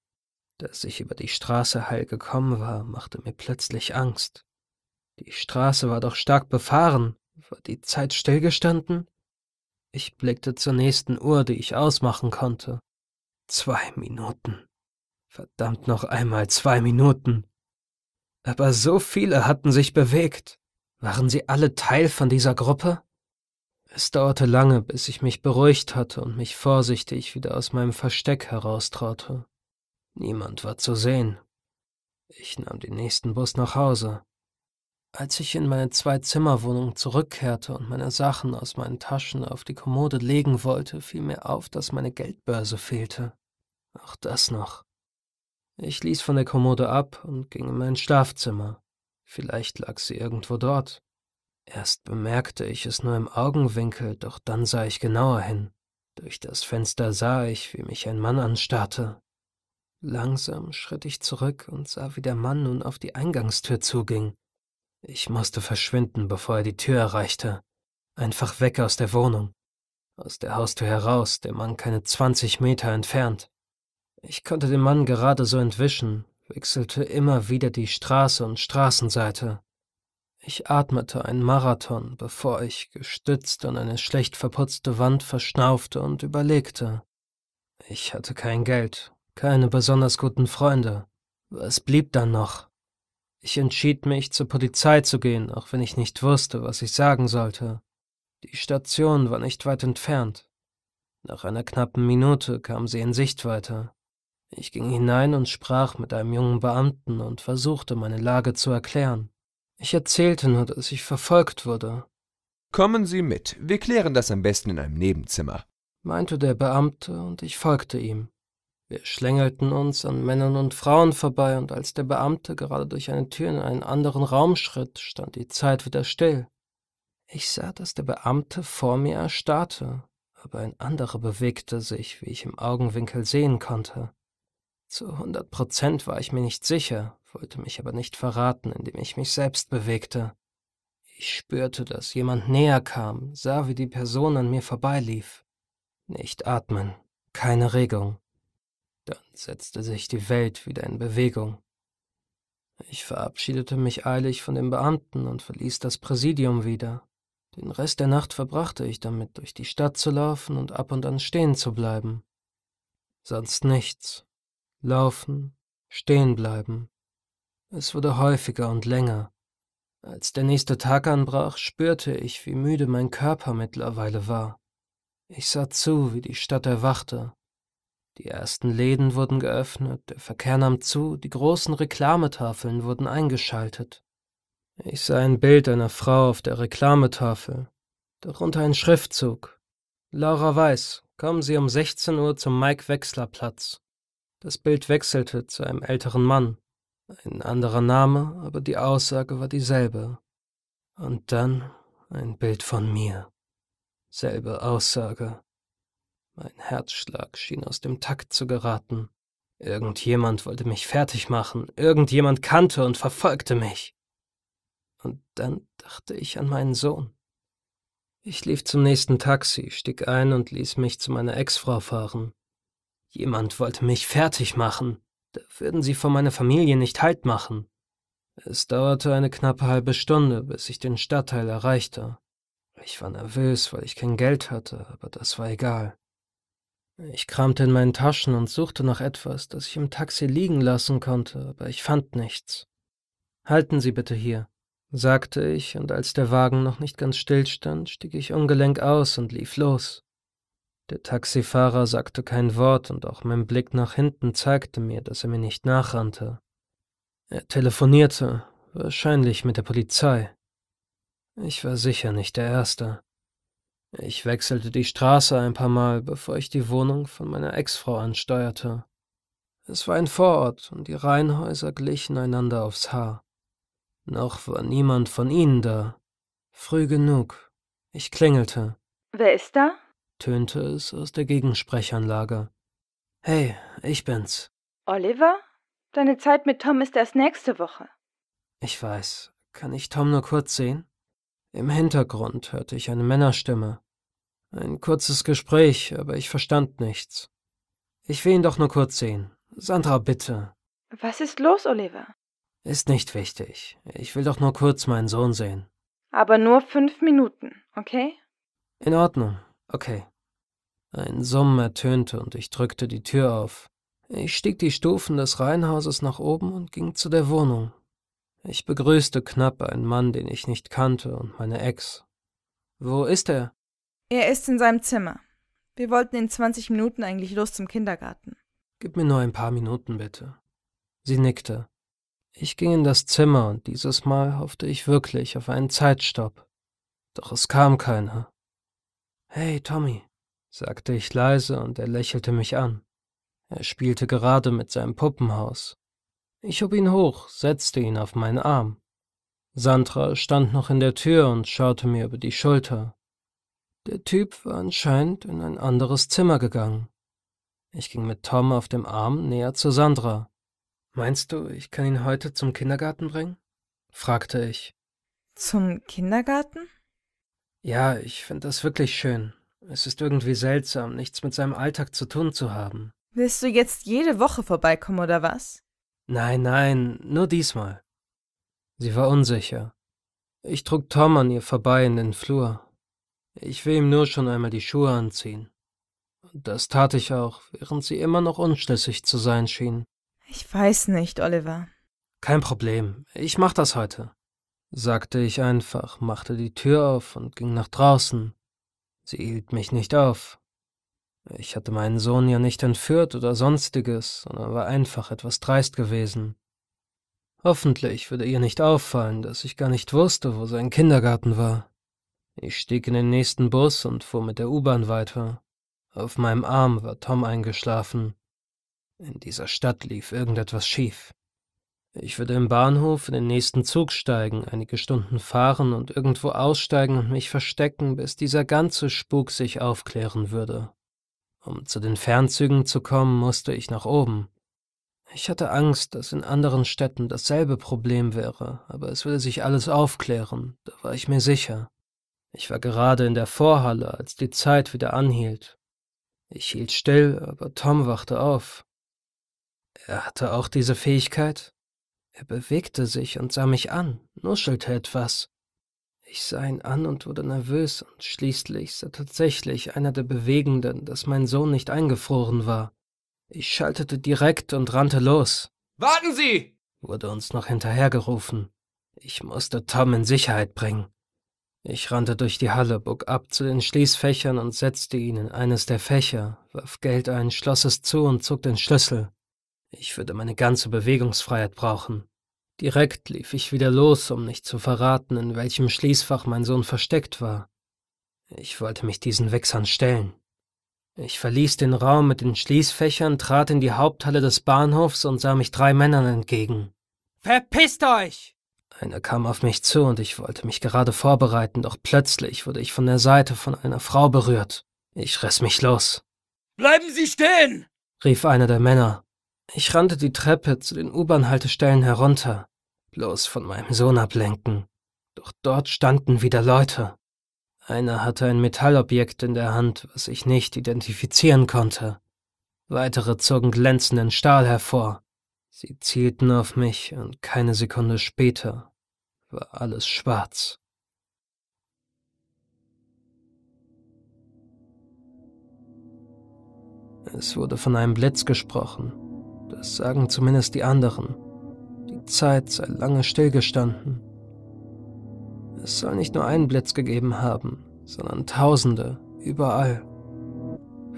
Dass ich über die Straße heil gekommen war, machte mir plötzlich Angst. Die Straße war doch stark befahren. War die Zeit stillgestanden? Ich blickte zur nächsten Uhr, die ich ausmachen konnte. Zwei Minuten. Verdammt noch einmal zwei Minuten. Aber so viele hatten sich bewegt. Waren sie alle Teil von dieser Gruppe? Es dauerte lange, bis ich mich beruhigt hatte und mich vorsichtig wieder aus meinem Versteck heraustraute. Niemand war zu sehen. Ich nahm den nächsten Bus nach Hause. Als ich in meine Zwei-Zimmer-Wohnung zurückkehrte und meine Sachen aus meinen Taschen auf die Kommode legen wollte, fiel mir auf, dass meine Geldbörse fehlte. Auch das noch. Ich ließ von der Kommode ab und ging in mein Schlafzimmer. Vielleicht lag sie irgendwo dort. Erst bemerkte ich es nur im Augenwinkel, doch dann sah ich genauer hin. Durch das Fenster sah ich, wie mich ein Mann anstarrte. Langsam schritt ich zurück und sah, wie der Mann nun auf die Eingangstür zuging. Ich musste verschwinden, bevor er die Tür erreichte. Einfach weg aus der Wohnung. Aus der Haustür heraus, der Mann keine zwanzig Meter entfernt. Ich konnte dem Mann gerade so entwischen, wechselte immer wieder die Straße und Straßenseite. Ich atmete einen Marathon, bevor ich, gestützt an eine schlecht verputzte Wand, verschnaufte und überlegte. Ich hatte kein Geld, keine besonders guten Freunde. Was blieb dann noch? Ich entschied mich, zur Polizei zu gehen, auch wenn ich nicht wusste, was ich sagen sollte. Die Station war nicht weit entfernt. Nach einer knappen Minute kam sie in Sichtweite. Ich ging hinein und sprach mit einem jungen Beamten und versuchte, meine Lage zu erklären. Ich erzählte nur, dass ich verfolgt wurde. Kommen Sie mit, wir klären das am besten in einem Nebenzimmer, meinte der Beamte, und ich folgte ihm. Wir schlängelten uns an Männern und Frauen vorbei, und als der Beamte gerade durch eine Tür in einen anderen Raum schritt, stand die Zeit wieder still. Ich sah, dass der Beamte vor mir erstarrte, aber ein anderer bewegte sich, wie ich im Augenwinkel sehen konnte. Zu hundert Prozent war ich mir nicht sicher, wollte mich aber nicht verraten, indem ich mich selbst bewegte. Ich spürte, dass jemand näher kam, sah, wie die Person an mir vorbeilief. Nicht atmen, keine Regung. Dann setzte sich die Welt wieder in Bewegung. Ich verabschiedete mich eilig von dem Beamten und verließ das Präsidium wieder. Den Rest der Nacht verbrachte ich damit, durch die Stadt zu laufen und ab und an stehen zu bleiben. Sonst nichts. Laufen, stehen bleiben. Es wurde häufiger und länger. Als der nächste Tag anbrach, spürte ich, wie müde mein Körper mittlerweile war. Ich sah zu, wie die Stadt erwachte. Die ersten Läden wurden geöffnet, der Verkehr nahm zu, die großen Reklametafeln wurden eingeschaltet. Ich sah ein Bild einer Frau auf der Reklametafel, darunter ein Schriftzug. Laura Weiß, kommen Sie um 16 Uhr zum Mike-Wechsler-Platz. Das Bild wechselte zu einem älteren Mann. Ein anderer Name, aber die Aussage war dieselbe. Und dann ein Bild von mir. Selbe Aussage. Mein Herzschlag schien aus dem Takt zu geraten. Irgendjemand wollte mich fertig machen, irgendjemand kannte und verfolgte mich. Und dann dachte ich an meinen Sohn. Ich lief zum nächsten Taxi, stieg ein und ließ mich zu meiner Ex-Frau fahren. Jemand wollte mich fertig machen. Da würden sie vor meiner Familie nicht Halt machen. Es dauerte eine knappe halbe Stunde, bis ich den Stadtteil erreichte. Ich war nervös, weil ich kein Geld hatte, aber das war egal. Ich kramte in meinen Taschen und suchte nach etwas, das ich im Taxi liegen lassen konnte, aber ich fand nichts. Halten Sie bitte hier, sagte ich, und als der Wagen noch nicht ganz still stand, stieg ich ungelenk aus und lief los. Der Taxifahrer sagte kein Wort und auch mein Blick nach hinten zeigte mir, dass er mir nicht nachrannte. Er telefonierte, wahrscheinlich mit der Polizei. Ich war sicher nicht der Erste. Ich wechselte die Straße ein paar Mal, bevor ich die Wohnung von meiner Ex-Frau ansteuerte. Es war ein Vorort und die Reihenhäuser glichen einander aufs Haar. Noch war niemand von ihnen da. Früh genug. Ich klingelte. Wer ist da? tönte es aus der Gegensprechanlage. Hey, ich bin's. Oliver? Deine Zeit mit Tom ist erst nächste Woche. Ich weiß. Kann ich Tom nur kurz sehen? Im Hintergrund hörte ich eine Männerstimme. Ein kurzes Gespräch, aber ich verstand nichts. Ich will ihn doch nur kurz sehen. Sandra, bitte. Was ist los, Oliver? Ist nicht wichtig. Ich will doch nur kurz meinen Sohn sehen. Aber nur fünf Minuten, okay? In Ordnung. Okay. Ein Summen ertönte und ich drückte die Tür auf. Ich stieg die Stufen des Reihenhauses nach oben und ging zu der Wohnung. Ich begrüßte knapp einen Mann, den ich nicht kannte, und meine Ex. Wo ist er? Er ist in seinem Zimmer. Wir wollten in 20 Minuten eigentlich los zum Kindergarten. Gib mir nur ein paar Minuten bitte. Sie nickte. Ich ging in das Zimmer und dieses Mal hoffte ich wirklich auf einen Zeitstopp. Doch es kam keiner. Hey, Tommy, sagte ich leise und er lächelte mich an. Er spielte gerade mit seinem Puppenhaus. Ich hob ihn hoch, setzte ihn auf meinen Arm. Sandra stand noch in der Tür und schaute mir über die Schulter. Der Typ war anscheinend in ein anderes Zimmer gegangen. Ich ging mit Tom auf dem Arm näher zu Sandra. Meinst du, ich kann ihn heute zum Kindergarten bringen? fragte ich. Zum Kindergarten? Ja, ich finde das wirklich schön. Es ist irgendwie seltsam, nichts mit seinem Alltag zu tun zu haben. Willst du jetzt jede Woche vorbeikommen oder was? Nein, nein, nur diesmal. Sie war unsicher. Ich trug Tom an ihr vorbei in den Flur. Ich will ihm nur schon einmal die Schuhe anziehen. das tat ich auch, während sie immer noch unschlüssig zu sein schien. Ich weiß nicht, Oliver. Kein Problem, ich mach das heute sagte ich einfach, machte die Tür auf und ging nach draußen. Sie hielt mich nicht auf. Ich hatte meinen Sohn ja nicht entführt oder sonstiges, sondern war einfach etwas dreist gewesen. Hoffentlich würde ihr nicht auffallen, dass ich gar nicht wusste, wo sein Kindergarten war. Ich stieg in den nächsten Bus und fuhr mit der U-Bahn weiter. Auf meinem Arm war Tom eingeschlafen. In dieser Stadt lief irgendetwas schief. Ich würde im Bahnhof in den nächsten Zug steigen, einige Stunden fahren und irgendwo aussteigen und mich verstecken, bis dieser ganze Spuk sich aufklären würde. Um zu den Fernzügen zu kommen, musste ich nach oben. Ich hatte Angst, dass in anderen Städten dasselbe Problem wäre, aber es würde sich alles aufklären, da war ich mir sicher. Ich war gerade in der Vorhalle, als die Zeit wieder anhielt. Ich hielt still, aber Tom wachte auf. Er hatte auch diese Fähigkeit? Er bewegte sich und sah mich an, nuschelte etwas. Ich sah ihn an und wurde nervös, und schließlich sah tatsächlich einer der Bewegenden, dass mein Sohn nicht eingefroren war. Ich schaltete direkt und rannte los. Warten Sie! wurde uns noch hinterhergerufen. Ich musste Tom in Sicherheit bringen. Ich rannte durch die Halle, bog ab zu den Schließfächern und setzte ihn in eines der Fächer, warf Geld ein, schloss es zu und zog den Schlüssel. Ich würde meine ganze Bewegungsfreiheit brauchen. Direkt lief ich wieder los, um nicht zu verraten, in welchem Schließfach mein Sohn versteckt war. Ich wollte mich diesen Wechsern stellen. Ich verließ den Raum mit den Schließfächern, trat in die Haupthalle des Bahnhofs und sah mich drei Männern entgegen. Verpisst euch! Einer kam auf mich zu und ich wollte mich gerade vorbereiten, doch plötzlich wurde ich von der Seite von einer Frau berührt. Ich riss mich los. Bleiben Sie stehen! rief einer der Männer. Ich rannte die Treppe zu den U-Bahn-Haltestellen herunter, bloß von meinem Sohn ablenken. Doch dort standen wieder Leute. Einer hatte ein Metallobjekt in der Hand, was ich nicht identifizieren konnte. Weitere zogen glänzenden Stahl hervor. Sie zielten auf mich und keine Sekunde später war alles schwarz. Es wurde von einem Blitz gesprochen das sagen zumindest die anderen. Die Zeit sei lange stillgestanden. Es soll nicht nur einen Blitz gegeben haben, sondern Tausende, überall.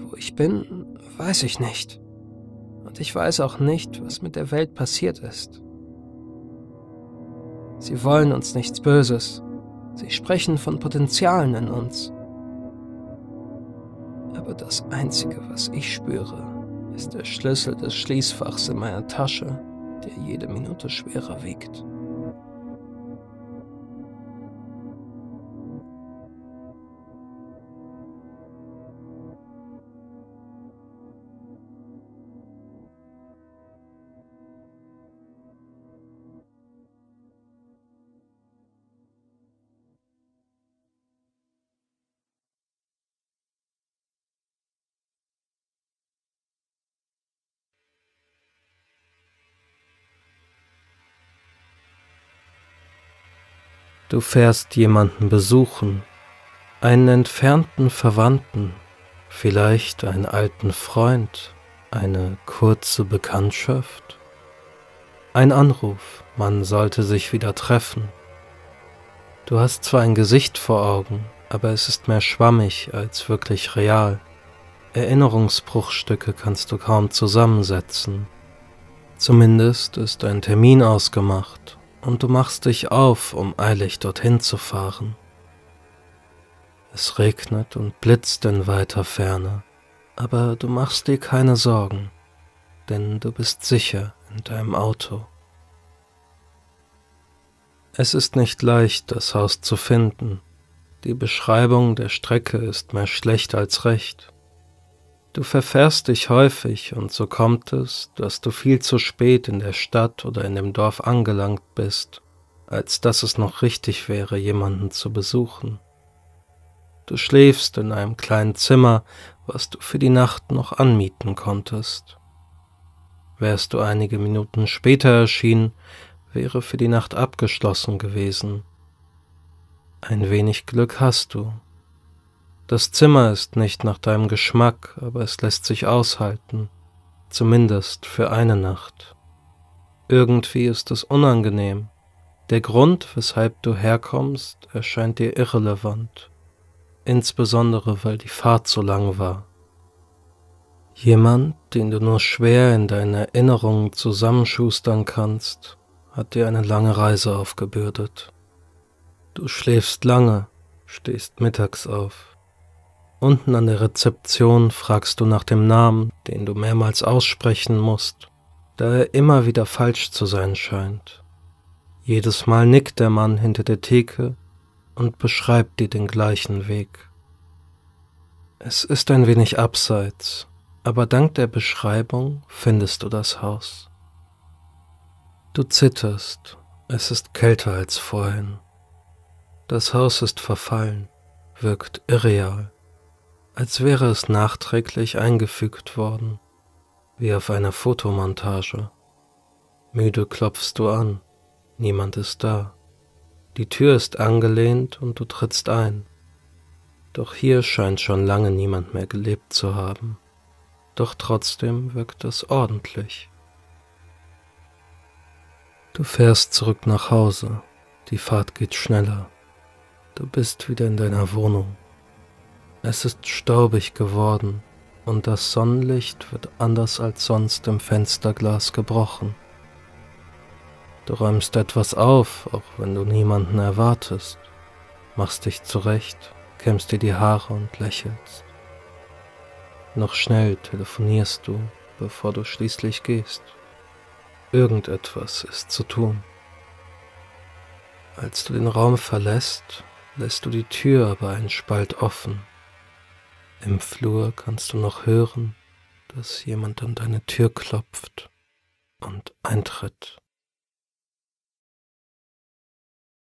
Wo ich bin, weiß ich nicht. Und ich weiß auch nicht, was mit der Welt passiert ist. Sie wollen uns nichts Böses. Sie sprechen von Potenzialen in uns. Aber das Einzige, was ich spüre, ist der Schlüssel des Schließfachs in meiner Tasche, der jede Minute schwerer wiegt. Du fährst jemanden besuchen, einen entfernten Verwandten, vielleicht einen alten Freund, eine kurze Bekanntschaft. Ein Anruf, man sollte sich wieder treffen. Du hast zwar ein Gesicht vor Augen, aber es ist mehr schwammig als wirklich real. Erinnerungsbruchstücke kannst du kaum zusammensetzen. Zumindest ist ein Termin ausgemacht und du machst dich auf, um eilig dorthin zu fahren. Es regnet und blitzt in weiter Ferne, aber du machst dir keine Sorgen, denn du bist sicher in deinem Auto. Es ist nicht leicht, das Haus zu finden. Die Beschreibung der Strecke ist mehr schlecht als recht. Du verfährst dich häufig und so kommt es, dass du viel zu spät in der Stadt oder in dem Dorf angelangt bist, als dass es noch richtig wäre, jemanden zu besuchen. Du schläfst in einem kleinen Zimmer, was du für die Nacht noch anmieten konntest. Wärst du einige Minuten später erschienen, wäre für die Nacht abgeschlossen gewesen. Ein wenig Glück hast du, das Zimmer ist nicht nach deinem Geschmack, aber es lässt sich aushalten, zumindest für eine Nacht. Irgendwie ist es unangenehm. Der Grund, weshalb du herkommst, erscheint dir irrelevant, insbesondere weil die Fahrt so lang war. Jemand, den du nur schwer in deinen Erinnerungen zusammenschustern kannst, hat dir eine lange Reise aufgebürdet. Du schläfst lange, stehst mittags auf. Unten an der Rezeption fragst du nach dem Namen, den du mehrmals aussprechen musst, da er immer wieder falsch zu sein scheint. Jedes Mal nickt der Mann hinter der Theke und beschreibt dir den gleichen Weg. Es ist ein wenig abseits, aber dank der Beschreibung findest du das Haus. Du zitterst, es ist kälter als vorhin. Das Haus ist verfallen, wirkt irreal als wäre es nachträglich eingefügt worden, wie auf einer Fotomontage. Müde klopfst du an, niemand ist da. Die Tür ist angelehnt und du trittst ein. Doch hier scheint schon lange niemand mehr gelebt zu haben. Doch trotzdem wirkt es ordentlich. Du fährst zurück nach Hause. Die Fahrt geht schneller. Du bist wieder in deiner Wohnung. Es ist staubig geworden und das Sonnenlicht wird anders als sonst im Fensterglas gebrochen. Du räumst etwas auf, auch wenn du niemanden erwartest, machst dich zurecht, kämmst dir die Haare und lächelst. Noch schnell telefonierst du, bevor du schließlich gehst. Irgendetwas ist zu tun. Als du den Raum verlässt, lässt du die Tür aber einen Spalt offen im Flur kannst du noch hören, dass jemand an deine Tür klopft und eintritt.